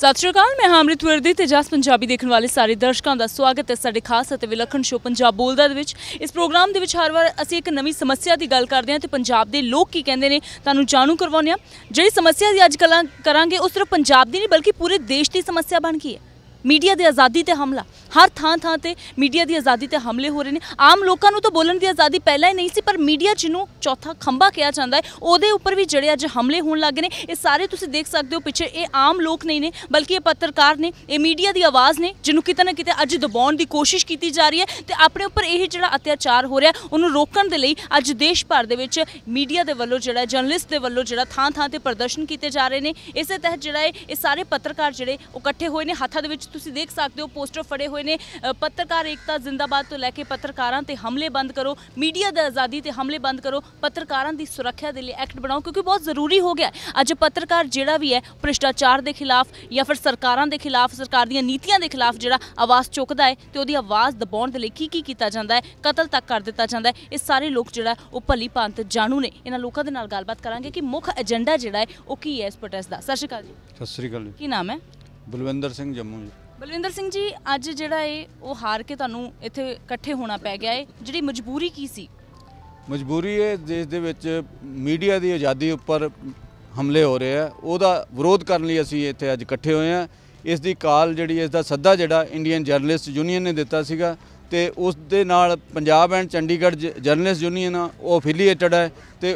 ਸਤਿ ਸ਼੍ਰੀ ਅਕਾਲ ਮੈਂ ਹਾਂ ਅਮ੍ਰਿਤ ਵਰਦੀ ਤੇ ਜਸ ਪੰਜਾਬੀ ਦੇਖਣ ਵਾਲੇ ਸਾਰੇ ਦਰਸ਼ਕਾਂ ਦਾ ਸਵਾਗਤ ਹੈ ਸਾਡੇ ਖਾਸ ਅਤੇ ਵਿਲੱਖਣ ਸ਼ੋ ਪੰਜਾਬ ਬੋਲਦਾ ਦੇ ਵਿੱਚ ਇਸ ਪ੍ਰੋਗਰਾਮ ਦੇ ਵਿੱਚ ਹਰ ਵਾਰ ਅਸੀਂ ਇੱਕ ਨਵੀਂ ਸਮੱਸਿਆ ਦੀ ਗੱਲ ਕਰਦੇ ਹਾਂ ਤੇ ਪੰਜਾਬ ਦੇ ਲੋਕ ਕੀ ਕਹਿੰਦੇ ਨੇ ਤੁਹਾਨੂੰ ਜਾਣੂ ਕਰਵਾਉਂਦੇ ਹਾਂ ਜਿਹੜੀ ਸਮੱਸਿਆ ਦੀ ਅੱਜ ਕਰਾਂਗੇ ਉਸ ਸਿਰਫ ਪੰਜਾਬ ਦੀ ਨਹੀਂ ਬਲਕਿ ਪੂਰੇ ਦੇਸ਼ ਦੀ ਸਮੱਸਿਆ ਬਣ ਗਈ ਹੈ ਮੀਡੀਆ ਦੀ ਆਜ਼ਾਦੀ ਤੇ ਹਮਲਾ ਹਰ ਥਾਂ ਥਾਂ ਤੇ ਮੀਡੀਆ ਦੀ ਆਜ਼ਾਦੀ ਤੇ ਹਮਲੇ ਹੋ ਰਹੇ ਨੇ ਆਮ ਲੋਕਾਂ ਨੂੰ ਤਾਂ ਬੋਲਣ ਦੀ ਆਜ਼ਾਦੀ ਪਹਿਲਾਂ ਹੀ ਨਹੀਂ ਸੀ ਪਰ ਮੀਡੀਆ ਜਿਹਨੂੰ ਚੌਥਾ ਖੰਭਾ ਕਿਹਾ ਜਾਂਦਾ ਹੈ ਉਹਦੇ ਉੱਪਰ ਵੀ ਜਿਹੜੇ ਅੱਜ ਹਮਲੇ ਹੋਣ ਲੱਗ ਨੇ ਇਹ ਸਾਰੇ ਤੁਸੀਂ ਦੇਖ ਸਕਦੇ ਹੋ ਪਿੱਛੇ ਇਹ ਆਮ ਲੋਕ ਨਹੀਂ ਨੇ ਬਲਕਿ ਇਹ ਪੱਤਰਕਾਰ ਨੇ ਇਹ ਮੀਡੀਆ ਦੀ ਆਵਾਜ਼ ਨੇ ਜਿਹਨੂੰ ਕਿਤੇ ਨਾ ਕਿਤੇ ਅੱਜ ਦਬਾਉਣ ਦੀ ਕੋਸ਼ਿਸ਼ ਕੀਤੀ ਜਾ ਰਹੀ ਹੈ ਤੇ ਆਪਣੇ ਉੱਪਰ ਇਹ ਜਿਹੜਾ ਅਤਿਆਚਾਰ ਹੋ ਰਿਹਾ ਉਹਨੂੰ ਰੋਕਣ ਦੇ ਲਈ ਅੱਜ ਦੇਸ਼ ਭਰ ਦੇ ਵਿੱਚ ਮੀਡੀਆ ਦੇ ਵੱਲੋਂ ਜਿਹੜਾ ਜਰਨਲਿਸਟ ਦੇ ਵੱਲੋਂ ਜਿਹੜਾ ਥਾਂ ਥਾਂ ਤੇ ਪ੍ਰਦਰਸ਼ਨ ਕੀਤੇ ਜਾ ਰਹੇ ਨੇ ਇਸੇ ਤਹਿਤ ਜਿਹੜਾ ਇਹ ਸਾਰੇ ਪੱਤਰਕਾਰ ਜਿਹੜੇ ਇਕੱਠੇ ਹੋਏ ਨੇ ਹੱਥਾਂ ਦੇ ਵਿੱਚ ਤੁਸੀਂ ਦੇਖ ਸਕਦੇ ਹੋ ਪੋਸਟਰ ਫੜੇ ਹੋਏ ਨੇ ਪੱਤਰਕਾਰ ਏਕਤਾ ਜ਼ਿੰਦਾਬਾਦ ਤੋਂ ਲੈ ਕੇ ਪੱਤਰਕਾਰਾਂ ਤੇ ਹਮਲੇ ਬੰਦ ਕਰੋ ਮੀਡੀਆ ਦੀ ਆਜ਼ਾਦੀ ਤੇ ਹਮਲੇ ਬੰਦ ਕਰੋ ਪੱਤਰਕਾਰਾਂ ਦੀ ਸੁਰੱਖਿਆ ਦੇ ਲਈ ਐਕਟ ਬਣਾਓ ਕਿਉਂਕਿ ਬਹੁਤ ਜ਼ਰੂਰੀ ਹੋ ਗਿਆ ਅੱਜ ਪੱਤਰਕਾਰ ਜਿਹੜਾ ਵੀ ਹੈ ਭ੍ਰਿਸ਼ਟਾਚਾਰ ਦੇ ਖਿਲਾਫ ਜਾਂ ਫਿਰ ਸਰਕਾਰਾਂ ਦੇ ਖਿਲਾਫ ਸਰਕਾਰ ਦੀਆਂ ਨੀਤੀਆਂ ਦੇ ਖਿਲਾਫ ਜਿਹੜਾ ਆਵਾਜ਼ ਚੁੱਕਦਾ ਹੈ ਤੇ ਉਹਦੀ ਆਵਾਜ਼ ਦਬਾਉਣ ਦੇ ਲਈ ਕੀ ਕੀ ਕੀਤਾ ਜਾਂਦਾ ਹੈ ਕਤਲ ਤੱਕ ਕਰ ਦਿੱਤਾ ਜਾਂਦਾ ਹੈ ਇਹ ਸਾਰੇ ਲੋਕ ਜਿਹੜਾ ਉਹ ਭਲੀ ਭਾਂਤ ਜਾਣੂ ਨੇ ਇਹਨਾਂ ਲੋਕਾਂ ਦੇ ਨਾਲ ਗੱਲਬਾਤ ਕਰਾਂਗੇ ਕਿ ਮੁੱਖ ਏਜੰਡਾ ਜਿਹੜਾ ਹੈ ਉਹ ਕੀ ਹੈ ਇਸ ਪ੍ਰੋਟੈਸਟ ਦਾ ਸਤਿ ਸ਼੍ਰੀ ਅਕਾਲ ਜੀ ਸਤਿ ਸ਼੍ਰੀ ਅਕਾਲ ਕੀ ਨਾਮ ਹੈ ਬਲਵਿੰਦਰ ਸਿੰਘ ਜੰਮੂ ਜੀ ਬਲਵਿੰਦਰ ਸਿੰਘ ਜੀ ਅੱਜ ਜਿਹੜਾ ਏ ਉਹ ਹਾਰ ਕੇ ਤੁਹਾਨੂੰ ਇੱਥੇ ਇਕੱਠੇ ਹੋਣਾ ਪੈ ਗਿਆ ਏ ਜਿਹੜੀ ਮਜਬੂਰੀ ਕੀ ਸੀ ਮਜਬੂਰੀ ਇਹ ਦੇਸ਼ ਦੇ ਵਿੱਚ ਮੀਡੀਆ ਦੀ ਆਜ਼ਾਦੀ ਉੱਪਰ ਹਮਲੇ ਹੋ ਰਹੇ ਆ ਉਹਦਾ ਵਿਰੋਧ ਕਰਨ ਲਈ ਅਸੀਂ ਇੱਥੇ ਅੱਜ ਇਕੱਠੇ ਹੋਏ ਆ ਇਸ ਦੀ ਕਾਲ ਜਿਹੜੀ ਇਸ ਦਾ ਸੱਦਾ ਜਿਹੜਾ ਇੰਡੀਅਨ ਜਰਨਲਿਸਟ ਯੂਨੀਅਨ ਨੇ ਦਿੱਤਾ ਸੀਗਾ ਤੇ ਉਸ ਦੇ ਨਾਲ Punjab and Chandigarh journalist union ਉਹ ਅਫੀਲੀਏਟਡ ਹੈ ਤੇ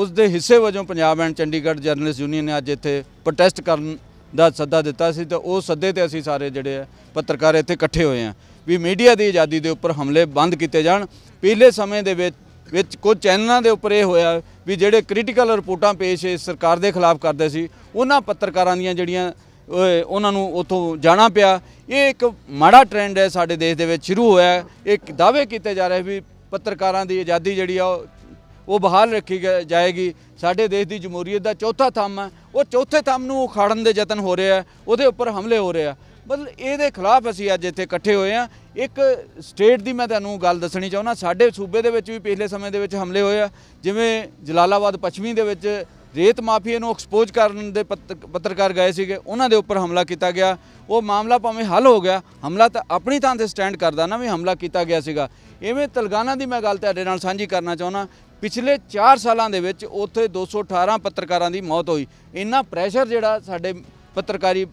ਉਸ ਦੇ ਹਿੱਸੇ ਵਜੋਂ Punjab and Chandigarh journalist union ਨੇ ਅੱਜ ਇੱਥੇ ਪ੍ਰੋਟੈਸਟ ਕਰਨ ਦਾ ਸੱਦਾ ਦਿੱਤਾ ਸੀ ਤੇ ਉਹ ਸੱਦੇ ਤੇ ਅਸੀਂ ਸਾਰੇ ਜਿਹੜੇ ਆ ਪੱਤਰਕਾਰ ਇੱਥੇ ਇਕੱਠੇ ਹੋਏ ਆ ਵੀ ਮੀਡੀਆ ਦੀ ਆਜ਼ਾਦੀ ਦੇ ਉੱਪਰ ਹਮਲੇ ਬੰਦ ਕੀਤੇ ਜਾਣ ਪਿਛਲੇ ਸਮੇਂ ਦੇ ਵਿੱਚ ਵਿੱਚ ਕੁਝ ਚੈਨਲਾਂ ਦੇ ਉੱਪਰ ਇਹ ਹੋਇਆ ਵੀ ਜਿਹੜੇ ਕ੍ਰਿਟੀਕਲ ਰਿਪੋਰਟਾਂ ਪੇਸ਼ ਇਸ ਸਰਕਾਰ ਦੇ ਖਿਲਾਫ ਕਰਦੇ ਸੀ ਉਹਨਾਂ ਪੱਤਰਕਾਰਾਂ ਦੀਆਂ ਜਿਹੜੀਆਂ ਉਹਨਾਂ ਨੂੰ ਉੱਥੋਂ ਜਾਣਾ ਪਿਆ ਇਹ ਇੱਕ ਮਾੜਾ ਟ੍ਰੈਂਡ ਹੈ ਸਾਡੇ ਦੇਸ਼ ਦੇ ਵਿੱਚ ਸ਼ੁਰੂ ਹੋਇਆ ਇਹ ਦਾਅਵੇ ਕੀਤੇ ਜਾ ਰਹੇ ਵੀ ਪੱਤਰਕਾਰਾਂ ਦੀ ਆਜ਼ਾਦੀ ਜਿਹੜੀ ਆ ਉਹ ਬਹਾਲ ਰੱਖੀ ਜਾਏਗੀ ਸਾਡੇ ਦੇਸ਼ ਦੀ ਜਮਹੂਰੀਅਤ ਦਾ ਚੌਥਾ ਥੰਮ ਹੈ ਉਹ ਚੌਥੇ ਥੰਮ ਨੂੰ ਉਖਾੜਨ ਦੇ ਯਤਨ ਹੋ ਰਿਹਾ ਉਹਦੇ ਉੱਪਰ ਹਮਲੇ ਹੋ ਰਿਹਾ ਮਤਲਬ ਇਹਦੇ ਖਿਲਾਫ ਅਸੀਂ ਅੱਜ ਇੱਥੇ ਇਕੱਠੇ ਹੋਏ ਆ ਇੱਕ ਸਟੇਟ ਦੀ ਮੈਂ ਤੁਹਾਨੂੰ ਗੱਲ ਦੱਸਣੀ ਚਾਹੁੰਦਾ ਸਾਡੇ ਸੂਬੇ ਦੇ ਵਿੱਚ ਵੀ ਪਿਛਲੇ ਸਮੇਂ ਦੇ ਵਿੱਚ ਹਮਲੇ ਹੋਏ ਆ ਜਿਵੇਂ ਜਲਾਲਾਬਾਦ ਪੱਛਮੀ ਦੇ ਵਿੱਚ ਰੇਤ ਮਾਫੀਆ ਨੂੰ ਐਕਸਪੋਜ਼ ਕਰਨ ਦੇ ਪੱਤਰਕਾਰ ਗਏ ਸੀਗੇ ਉਹਨਾਂ ਦੇ ਉੱਪਰ ਹਮਲਾ ਕੀਤਾ ਗਿਆ ਉਹ ਮਾਮਲਾ ਭਾਵੇਂ ਹੱਲ ਹੋ ਗਿਆ ਹਮਲਾ ਤਾਂ ਆਪਣੀ ਥਾਂ ਤੇ ਸਟੈਂਡ ਕਰਦਾ ਨਾ ਵੀ ਹਮਲਾ ਕੀਤਾ ਗਿਆ ਸੀਗਾ ਇਵੇਂ ਤਲਗਾਨਾ ਦੀ ਮੈਂ ਗੱਲ ਤੁਹਾਡੇ ਨਾਲ ਸਾਂਝੀ ਕਰਨਾ ਚਾਹੁੰਦਾ ਪਿਛਲੇ 4 ਸਾਲਾਂ ਦੇ ਵਿੱਚ ਉੱਥੇ 218 ਪੱਤਰਕਾਰਾਂ ਦੀ ਮੌਤ ਹੋਈ ਇੰਨਾ ਪ੍ਰੈਸ਼ਰ ਜਿਹੜਾ ਸਾਡੇ ਪੱਤਰਕਾਰੀ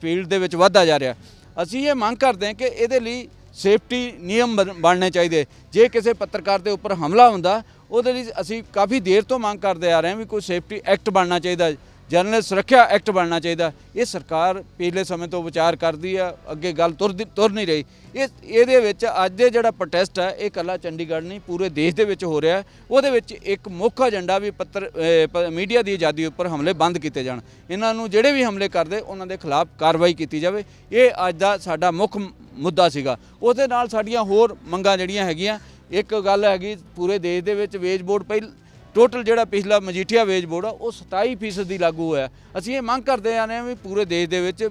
ਫੀਲਡ ਦੇ ਵਿੱਚ ਵਧਦਾ ਜਾ ਰਿਹਾ ਅਸੀਂ ਇਹ ਮੰਗ ਕਰਦੇ ਹਾਂ ਕਿ ਇਹਦੇ ਲਈ ਸੇਫਟੀ ਨਿਯਮ ਬਣਨੇ ਚਾਹੀਦੇ ਜੇ ਕਿਸੇ ਪੱਤਰਕਾਰ ਦੇ ਉੱਪਰ ਹਮਲਾ ਹੁੰਦਾ ਉਹਦੇ ਲਈ ਅਸੀਂ ਕਾਫੀ ਦੇਰ ਤੋਂ ਮੰਗ ਕਰਦੇ ਆ ਰਹੇ ਹਾਂ ਵੀ ਕੋਈ ਸੇਫਟੀ ਐਕਟ ਬਣਨਾ ਚਾਹੀਦਾ ਜਨਰਲ ਸੁਰੱਖਿਆ ਐਕਟ ਬਣਨਾ ਚਾਹੀਦਾ ਇਹ ਸਰਕਾਰ ਪਿਛਲੇ ਸਮੇਂ ਤੋਂ ਵਿਚਾਰ ਕਰਦੀ ਆ ਅੱਗੇ ਗੱਲ ਤੁਰ ਤੁਰ ਨਹੀਂ ਰਹੀ ਇਹ ਇਹਦੇ ਵਿੱਚ ਅੱਜ ਦੇ ਜਿਹੜਾ ਪ੍ਰੋਟੈਸਟ ਹੈ ਇਹ ਕੱਲਾ ਚੰਡੀਗੜ੍ਹ ਨਹੀਂ ਪੂਰੇ ਦੇਸ਼ ਦੇ ਵਿੱਚ ਹੋ ਰਿਹਾ ਉਹਦੇ ਵਿੱਚ ਇੱਕ ਮੁੱਖ ਏਜੰਡਾ ਵੀ ਪੱਤਰ ਮੀਡੀਆ ਦੀ ਆਜ਼ਾਦੀ ਉੱਪਰ ਹਮਲੇ ਬੰਦ ਕੀਤੇ ਜਾਣ ਇਹਨਾਂ ਨੂੰ ਜਿਹੜੇ ਵੀ ਹਮਲੇ ਕਰਦੇ ਉਹਨਾਂ ਦੇ ਖਿਲਾਫ ਕਾਰਵਾਈ ਕੀਤੀ ਜਾਵੇ ਇਹ ਅੱਜ ਦਾ ਸਾਡਾ ਮੁੱਖ ਮੁੱਦਾ ਸੀਗਾ ਉਹਦੇ ਨਾਲ ਸਾਡੀਆਂ ਹੋਰ ਮੰਗਾਂ ਜਿਹੜੀਆਂ ਹੈਗੀਆਂ ਇੱਕ ਗੱਲ ਹੈਗੀ ਪੂਰੇ ਦੇਸ਼ ਦੇ ਵਿੱਚ ਵੇਜ ਬੋਰਡ ਪਹਿਲ ਟੋਟਲ ਜਿਹੜਾ ਪਿਛਲਾ ਮਜੀਠੀਆ ਵੇਜ ਬੋਰਡ ਆ ਉਹ 27% ਦੀ ਲਾਗੂ ਹੋਇਆ ਅਸੀਂ ਇਹ ਮੰਗ ਕਰਦੇ ਆ ਨੇ ਵੀ ਪੂਰੇ ਦੇਸ਼ ਦੇ ਵਿੱਚ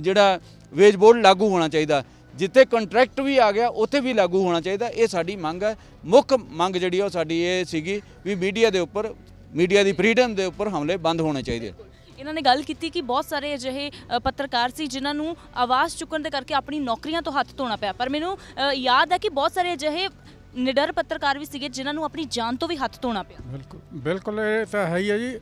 ਜਿਹੜਾ ਵੇਜ ਬੋਰਡ ਲਾਗੂ ਹੋਣਾ ਚਾਹੀਦਾ ਜਿੱਥੇ ਕੰਟਰੈਕਟ ਵੀ ਆ ਗਿਆ ਉੱਥੇ ਵੀ ਲਾਗੂ ਹੋਣਾ ਚਾਹੀਦਾ ਇਹ ਸਾਡੀ ਮੰਗ ਹੈ ਮੁੱਖ ਮੰਗ ਜਿਹੜੀ ਉਹ ਸਾਡੀ ਇਹ ਸੀਗੀ ਵੀ ਮੀਡੀਆ ਦੇ ਉੱਪਰ ਮੀਡੀਆ ਦੀ ਫ੍ਰੀडम ਦੇ ਉੱਪਰ ਹਮਲੇ ਬੰਦ ਹੋਣੇ ਚਾਹੀਦੇ ਇਹਨਾਂ ਨੇ ਗੱਲ ਕੀਤੀ ਕਿ ਬਹੁਤ ਸਾਰੇ ਅਜਿਹੇ ਪੱਤਰਕਾਰ ਸੀ ਜਿਨ੍ਹਾਂ ਨੂੰ ਆਵਾਜ਼ ਚੁੱਕਣ ਦੇ ਕਰਕੇ ਆਪਣੀ ਨੌਕਰੀਆਂ ਤੋਂ ਹੱਥ ਧੋਣਾ ਪਿਆ ਪਰ ਮੈਨੂੰ ਯਾਦ ਹੈ ਕਿ ਬਹੁਤ ਸਾਰੇ ਅਜਿਹੇ ਨਿਡਰ ਪੱਤਰਕਾਰ ਵੀ ਸੀਗੇ ਜਿਨ੍ਹਾਂ ਨੂੰ ਆਪਣੀ ਜਾਨ ਤੋਂ ਵੀ ਹੱਥ ਧੋਣਾ ਪਿਆ ਬਿਲਕੁਲ ਬਿਲਕੁਲ ਇਹ ਤਾਂ ਹੈ ਹੀ ਹੈ ਜੀ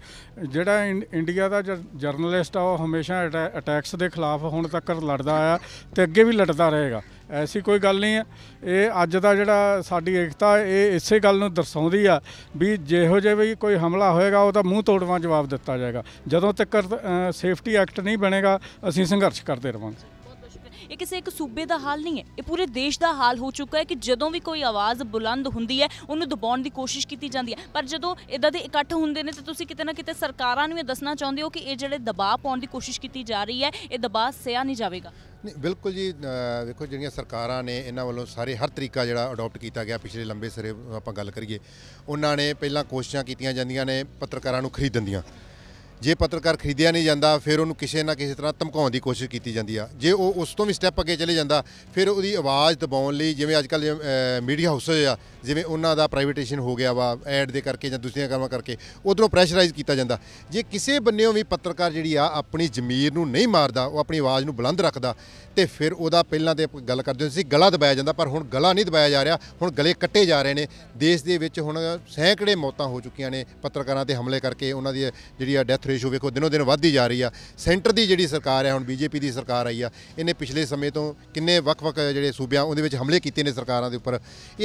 ਜਿਹੜਾ ਇੰਡੀਆ ਦਾ ਜਰਨਲਿਸਟ ਆ ਉਹ ਹਮੇਸ਼ਾ ਅਟੈਕਸ ਦੇ ਖਿਲਾਫ ਹੁਣ ਤੱਕ ਲੜਦਾ ਆਇਆ ਤੇ ਅੱਗੇ ਵੀ ਲੜਦਾ ਰਹੇਗਾ ਐਸੀ ਕੋਈ ਗੱਲ ਨਹੀਂ ਹੈ ਇਹ ਅੱਜ ਦਾ ਜਿਹੜਾ ਸਾਡੀ ਏਕਤਾ ਇਹ ਇਸੇ ਗੱਲ ਨੂੰ ਦਰਸਾਉਂਦੀ ਆ ਵੀ ਜਿਹੋ ਜੇ ਵੀ ਕੋਈ ਹਮਲਾ ਹੋਏਗਾ ਉਹਦਾ ਮੂੰਹ ਤੋੜਵਾ ਜਵਾਬ ਦਿੱਤਾ ਜਾਏਗਾ ਜਦੋਂ ਤੱਕ ਸੇਫਟੀ ਐਕਟ ਨਹੀਂ ਬਣੇਗਾ ਅਸੀਂ ਸੰਘਰਸ਼ ਕਰਦੇ ਰਵਾਂਗੇ ਇਹ ਕਿਸੇ ਇੱਕ ਸੂਬੇ ਦਾ ਹਾਲ ਨਹੀਂ ਹੈ ਇਹ ਪੂਰੇ ਦੇਸ਼ ਦਾ ਹਾਲ ਹੋ ਚੁੱਕਾ ਹੈ ਕਿ ਜਦੋਂ ਵੀ ਕੋਈ ਆਵਾਜ਼ ਬੁਲੰਦ ਹੁੰਦੀ ਹੈ ਉਹਨੂੰ ਦਬਾਉਣ ਦੀ ਕੋਸ਼ਿਸ਼ ਕੀਤੀ ਜਾਂਦੀ ਹੈ ਪਰ ਜਦੋਂ ਇਦਾਂ ਦੇ ਇਕੱਠ ਹੁੰਦੇ ਨੇ ਤਾਂ ਤੁਸੀਂ ਕਿਤੇ ਨਾ ਕਿਤੇ ਸਰਕਾਰਾਂ ਨੂੰ ਇਹ ਦੱਸਣਾ ਚਾਹੁੰਦੇ ਹੋ ਕਿ ਇਹ ਜਿਹੜੇ ਦਬਾਅ ਪਾਉਣ ਦੀ ਕੋਸ਼ਿਸ਼ ਕੀਤੀ ਜਾ ਰਹੀ ਹੈ ਇਹ ਦਬਾਅ ਸਿਆ ਨਹੀਂ ਜਾਵੇਗਾ ਨਹੀਂ ਬਿਲਕੁਲ ਜੀ ਦੇਖੋ ਜਿਹੜੀਆਂ ਸਰਕਾਰਾਂ ਨੇ ਇਹਨਾਂ ਵੱਲੋਂ ਸਾਰੇ ਹਰ ਤਰੀਕਾ ਜਿਹੜਾ ਅਡਾਪਟ ਕੀਤਾ ਗਿਆ ਪਿਛਲੇ ਲੰਬੇ ਸਰੇ ਆਪਾਂ ਗੱਲ ਕਰੀਏ ਉਹਨਾਂ ਨੇ ਪਹਿਲਾਂ ਕੋਸ਼ਿਸ਼ਾਂ ਕੀਤੀਆਂ ਜਾਂਦੀਆਂ ਨੇ ਪੱਤਰਕਾਰਾਂ ਨੂੰ ਖਰੀਦਣ ਦੀਆਂ ਜੇ ਪੱਤਰਕਾਰ ਖਰੀਦਿਆ ਨਹੀਂ ਜਾਂਦਾ ਫਿਰ ਉਹਨੂੰ ਕਿਸੇ ਨਾ ਕਿਸੇ ਤਰ੍ਹਾਂ ਧਮਕਾਉਣ ਦੀ ਕੋਸ਼ਿਸ਼ ਕੀਤੀ ਜਾਂਦੀ ਆ ਜੇ ਉਹ ਉਸ ਤੋਂ ਵੀ ਸਟੈਪ ਅੱਗੇ ਚਲੇ ਜਾਂਦਾ ਫਿਰ ਉਹਦੀ ਆਵਾਜ਼ ਦਬਾਉਣ ਲਈ ਜਿਵੇਂ ਅੱਜ ਕੱਲ ਮੀਡੀਆ ਹਾਊਸ ਆ ਜਿਵੇਂ ਉਹਨਾਂ ਦਾ ਪ੍ਰਾਈਵੇਟੇਸ਼ਨ ਹੋ ਗਿਆ ਵਾ ਐਡ ਦੇ ਕਰਕੇ ਜਾਂ ਦੂਸਰੀਆਂ ਕਾਰਵਾਂ ਕਰਕੇ ਉਧਰੋਂ ਪ੍ਰੈਸ਼ਰਾਈਜ਼ ਕੀਤਾ ਜਾਂਦਾ ਜੇ ਕਿਸੇ ਬੰਨਿਓਂ ਵੀ ਪੱਤਰਕਾਰ ਜਿਹੜੀ ਆ ਆਪਣੀ ਜ਼ਮੀਰ ਨੂੰ ਨਹੀਂ ਮਾਰਦਾ ਉਹ ਆਪਣੀ ਆਵਾਜ਼ ਨੂੰ ਬੁਲੰਦ ਰੱਖਦਾ ਤੇ ਫਿਰ ਉਹਦਾ ਪਹਿਲਾਂ ਤੇ ਗੱਲ ਕਰਦੇ ਸੀ ਗਲਾ ਦਬਾਇਆ ਜਾਂਦਾ ਪਰ ਹੁਣ ਗਲਾ ਨਹੀਂ ਦਬਾਇਆ ਜਾ ਰਿਹਾ ਹੁਣ ਗਲੇ ਕੱਟੇ ਜਾ ਰਹੇ ਨੇ ਦੇਸ਼ ਦੇ ਵਿੱਚ ਹੁਣ ਸੈਂਕੜੇ ਮੌਤਾਂ ਹੋ ਚੁੱਕੀਆਂ ਨੇ ਪੱਤਰਕਾਰਾਂ ਤੇ ਹਮਲੇ ਕਰਕੇ ਉਹਨਾਂ ਦੀ ਜਿਹੜੀ ਆ ਡੈਥ ਬਰਥ ਰੇਸ਼ੋ ਵੇਖੋ ਦਿਨੋ ਦਿਨ ਵੱਧਦੀ ਜਾ ਰਹੀ ਆ ਸੈਂਟਰ ਦੀ ਜਿਹੜੀ ਸਰਕਾਰ ਹੈ ਹੁਣ ਬੀਜੇਪੀ ਦੀ ਸਰਕਾਰ ਆਈ ਆ ਇਹਨੇ ਪਿਛਲੇ ਸਮੇਂ ਤੋਂ ਕਿੰਨੇ ਵੱਖ-ਵੱਖ ਜਿਹੜੇ ਸੂਬਿਆਂ ਉਹਦੇ ਵਿੱਚ ਹਮਲੇ ਕੀਤੇ ਨੇ ਸਰਕਾਰਾਂ ਦੇ ਉੱਪਰ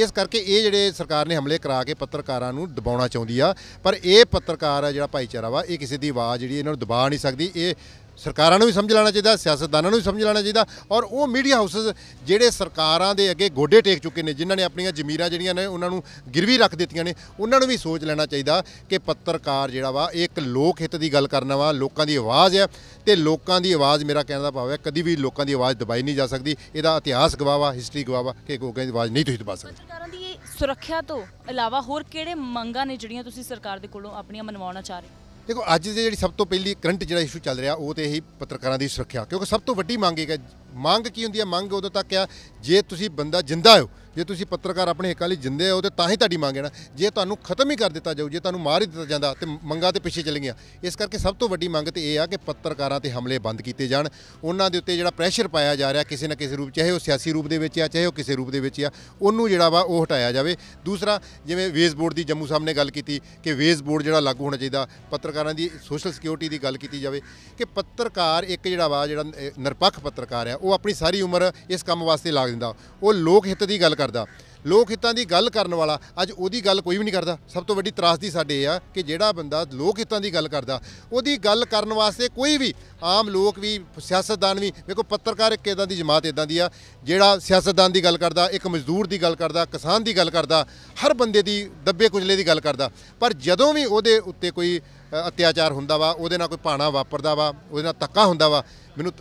ਇਸ ਕਰਕੇ ਇਹ ਜਿਹੜੇ ਸਰਕਾਰ ਨੇ ਹਮਲੇ ਕਰਾ ਕੇ ਪੱਤਰਕਾਰਾਂ ਨੂੰ ਦਬਾਉਣਾ ਚਾਹੁੰਦੀ ਆ ਪਰ ਇਹ ਪੱਤਰਕਾਰ ਆ ਜਿਹੜਾ ਭਾਈਚਾਰਾ ਵਾ ਇਹ ਕਿਸੇ ਦੀ ਆਵਾਜ਼ ਜਿਹੜੀ ਇਹਨਾਂ ਨੂੰ ਦਬਾ ਨਹੀਂ ਸਕਦੀ ਇਹ ਸਰਕਾਰਾਂ ਨੂੰ ਵੀ ਸਮਝ ਲੈਣਾ ਚਾਹੀਦਾ ਸਿਆਸਤਦਾਨਾਂ ਨੂੰ ਵੀ ਸਮਝ ਲੈਣਾ ਚਾਹੀਦਾ ਔਰ ਉਹ ਮੀਡੀਆ ਹਾਊਸਸ ਜਿਹੜੇ ਸਰਕਾਰਾਂ ਦੇ ਅੱਗੇ ਗੋਡੇ ਟੇਕ ਚੁੱਕੇ ਨੇ ਜਿਨ੍ਹਾਂ ਨੇ ਆਪਣੀਆਂ ਜ਼ਮੀਰਾਂ ਜਿਹੜੀਆਂ ਨੇ ਉਹਨਾਂ ਨੂੰ ਗਿਰਵੀ ਰੱਖ ਦਿੱਤੀਆਂ ਨੇ ਉਹਨਾਂ ਨੂੰ ਵੀ ਸੋਚ ਲੈਣਾ ਚਾਹੀਦਾ ਕਿ ਪੱਤਰਕਾਰ ਜਿਹੜਾ ਵਾ ਇੱਕ ਲੋਕ ਹਿੱਤ ਦੀ ਗੱਲ ਕਰਨਾ ਵਾ ਲੋਕਾਂ ਦੀ ਆਵਾਜ਼ ਹੈ ਤੇ ਲੋਕਾਂ ਦੀ ਆਵਾਜ਼ ਮੇਰਾ ਕਹਿਣ ਦਾ ਭਾਵ ਹੈ ਕਦੀ ਵੀ ਲੋਕਾਂ ਦੀ ਆਵਾਜ਼ ਦਬਾਈ ਨਹੀਂ ਜਾ ਸਕਦੀ ਇਹਦਾ ਇਤਿਹਾਸ ਗਵਾਵਾ ਹਿਸਟਰੀ ਗਵਾਵਾ ਕਿ ਕੋਈ ਆਵਾਜ਼ ਨਹੀਂ ਤੁਸੀਂ ਦਬਾ ਸਕਦੇ ਸਰਕਾਰਾਂ ਦੀ ਸੁਰੱਖਿਆ ਤੋਂ ਇਲਾਵਾ ਹੋਰ ਕਿਹੜੇ ਮੰਗਾਂ ਨੇ ਜਿਹੜੀਆਂ ਤੁਸੀਂ ਸਰਕਾਰ ਦੇ ਕੋਲੋਂ ਆਪਣੀਆਂ ਮਨਵਾਉਣਾ ਚਾਹ ਰਹੇ ਦੇਖੋ ਅੱਜ ਦੇ ਜਿਹੜੀ ਸਭ ਤੋਂ ਪਹਿਲੀ ਕਰੰਟ ਜਿਹੜਾ ਇਸ਼ੂ ਚੱਲ ਰਿਹਾ ਉਹ ਤੇ ਇਹੀ ਪੱਤਰਕਾਰਾਂ ਦੀ ਸੁਰੱਖਿਆ ਕਿਉਂਕਿ ਸਭ ਤੋਂ ਵੱਡੀ ਮੰਗ ਹੈ ਕਿ ਮੰਗ ਕੀ ਹੁੰਦੀ ਹੈ ਮੰਗ ਉਦੋਂ ਤੱਕ ਆ ਜੇ ਤੁਸੀਂ ਬੰਦਾ ਜਿੰਦਾ ਹੋ ਜੇ ਤੁਸੀਂ ਪੱਤਰਕਾਰ ਆਪਣੇ ਹੱਕਾਂ ਲਈ ਜਿੰਦੇ ਹੋ ਤੇ ਤਾਂ ਹੀ ਤੁਹਾਡੀ ਮੰਗ ਹੈ ਨਾ ਜੇ ਤੁਹਾਨੂੰ ਖਤਮ ਹੀ ਕਰ ਦਿੱਤਾ ਜਾਊ ਜੇ ਤੁਹਾਨੂੰ ਮਾਰ ਹੀ ਦਿੱਤਾ ਜਾਂਦਾ ਤੇ ਮੰਗਾਂ ਤੇ ਪਿੱਛੇ ਚਲ ਗਈਆਂ ਇਸ ਕਰਕੇ ਸਭ ਤੋਂ ਵੱਡੀ ਮੰਗ ਤੇ ਇਹ ਆ ਕਿ ਪੱਤਰਕਾਰਾਂ ਤੇ ਹਮਲੇ ਬੰਦ ਕੀਤੇ ਜਾਣ ਉਹਨਾਂ ਦੇ ਉੱਤੇ ਜਿਹੜਾ ਪ੍ਰੈਸ਼ਰ ਪਾਇਆ ਜਾ ਰਿਹਾ ਕਿਸੇ ਨਾ ਕਿਸੇ ਰੂਪ ਚਾਹੇ ਉਹ ਸਿਆਸੀ ਰੂਪ ਦੇ ਵਿੱਚ ਆ ਚਾਹੇ ਉਹ ਕਿਸੇ ਰੂਪ ਦੇ ਵਿੱਚ ਆ ਉਹਨੂੰ ਜਿਹੜਾ ਵਾ ਉਹ ਹਟਾਇਆ ਜਾਵੇ ਦੂਸਰਾ ਜਿਵੇਂ ਵੇਜ਼ ਬੋਰਡ ਦੀ ਜੰਮੂ ਸਾਹਿਬ ਨੇ ਗੱਲ ਕੀਤੀ ਕਿ ਵੇਜ਼ ਬੋਰਡ ਜਿਹੜਾ ਲਾਗੂ ਹੋਣਾ ਚਾਹੀਦਾ ਪੱਤਰਕਾਰਾਂ ਦੀ ਸੋਸ਼ਲ ਸਿਕਿਉਰਿਟੀ ਦੀ ਗੱਲ ਕੀਤੀ ਜਾਵੇ ਕਿ ਪੱਤਰਕਾਰ ਇੱਕ ਜਿਹੜਾ ਵਾ ਜਿਹੜਾ ਨਿਰਪੱਖ ਪੱਤਰਕਾਰ ਆ ਉਹ ਆਪਣੀ ਸਾਰੀ ਉਮਰ ਇਸ ਕੰਮ ਵਾਸਤੇ ਲਾ ਦਿੰਦਾ ਉਹ ਲੋਕ ਹਿੱਤ ਦੀ ਗੱਲ ਕਰਦਾ ਲੋਕ ਹਿੱਤਾਂ ਦੀ ਗੱਲ ਕਰਨ ਵਾਲਾ ਅੱਜ ਉਹਦੀ ਗੱਲ ਕੋਈ ਵੀ ਨਹੀਂ ਕਰਦਾ ਸਭ ਤੋਂ ਵੱਡੀ ਤਰਾਸਦੀ ਸਾਡੇ ਆ ਕਿ ਜਿਹੜਾ ਬੰਦਾ ਲੋਕ ਹਿੱਤਾਂ ਦੀ ਗੱਲ ਕਰਦਾ ਉਹਦੀ ਗੱਲ ਕਰਨ ਵਾਸਤੇ ਕੋਈ ਵੀ ਆਮ ਲੋਕ ਵੀ ਸਿਆਸਤਦਾਨ ਵੀ ਵੇਖੋ ਪੱਤਰਕਾਰ ਇੱਕ ਇਦਾਂ ਦੀ ਜਮਾਤ ਇਦਾਂ ਦੀ ਆ ਜਿਹੜਾ ਸਿਆਸਤਦਾਨ ਦੀ ਗੱਲ ਕਰਦਾ ਇੱਕ ਮਜ਼ਦੂਰ ਦੀ ਗੱਲ ਕਰਦਾ ਕਿਸਾਨ ਦੀ ਗੱਲ ਕਰਦਾ ਹਰ ਬੰਦੇ ਦੀ ਦੱਬੇ ਕੁਚਲੇ ਦੀ ਗੱਲ ਕਰਦਾ ਪਰ ਜਦੋਂ ਵੀ ਉਹਦੇ ਉੱਤੇ ਕੋਈ ਅਤਿਆਚਾਰ ਹੁੰਦਾ ਵਾ ਉਹਦੇ ਨਾਲ ਕੋਈ ਪਾਣਾ ਵਾਪਰਦਾ ਵਾ ਉਹਦੇ ਨਾਲ ਤੱਕਾ ਹੁੰਦਾ ਵਾ ਮੈਨੂੰ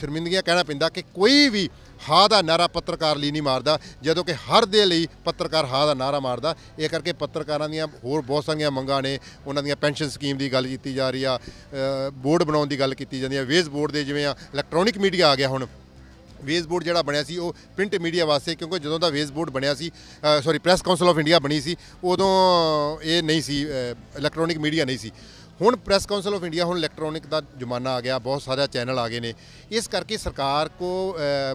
ਸ਼ਰਮਿੰਦਗੀਆਂ ਕਹਿਣਾ ਪੈਂਦਾ ਕਿ ਕੋਈ ਵੀ ਹਾ ਦਾ ਨਾਰਾ ਪੱਤਰਕਾਰ ਲਈ ਨਹੀਂ ਮਾਰਦਾ ਜਦੋਂ ਕਿ ਹਰ ਦੇ ਲਈ ਪੱਤਰਕਾਰ ਹਾ ਦਾ ਨਾਰਾ ਮਾਰਦਾ ਇਹ ਕਰਕੇ ਪੱਤਰਕਾਰਾਂ ਦੀਆਂ ਹੋਰ ਬਹੁਤ ਸਾਰੀਆਂ ਮੰਗਾਂ ਨੇ ਉਹਨਾਂ ਦੀਆਂ ਪੈਨਸ਼ਨ ਸਕੀਮ ਦੀ ਗੱਲ ਕੀਤੀ ਜਾ ਰਹੀ ਆ ਬੋਰਡ ਬਣਾਉਣ ਦੀ ਗੱਲ ਕੀਤੀ ਜਾਂਦੀ ਆ ਵੇਜ਼ ਬੋਰਡ ਦੇ ਜਿਵੇਂ ਆ ਇਲੈਕਟ੍ਰੋਨਿਕ ਮੀਡੀਆ ਆ ਗਿਆ ਹੁਣ ਵੇਜ਼ ਬੋਰਡ ਜਿਹੜਾ ਬਣਿਆ ਸੀ ਉਹ ਪ੍ਰਿੰਟ ਮੀਡੀਆ ਵਾਸਤੇ ਕਿਉਂਕਿ ਜਦੋਂ ਦਾ ਵੇਜ਼ ਬੋਰਡ ਬਣਿਆ ਸੀ sorry press council of India ਬਣੀ ਸੀ ਉਦੋਂ ਇਹ ਨਹੀਂ ਸੀ ਇਲੈਕਟ੍ਰੋਨਿਕ ਮੀਡੀਆ ਨਹੀਂ ਸੀ ਹੁਣ ਪ੍ਰੈਸ ਕਾਉਂਸਲ ਆਫ ਇੰਡੀਆ ਹੁਣ ਇਲੈਕਟ੍ਰੋਨਿਕ ਦਾ ਜ਼ਮਾਨਾ ਆ ਗਿਆ ਬਹੁਤ ਸਾਰੇ ਚੈਨਲ ਆ ਗਏ ਨੇ ਇਸ ਕਰਕੇ ਸਰਕਾਰ ਕੋ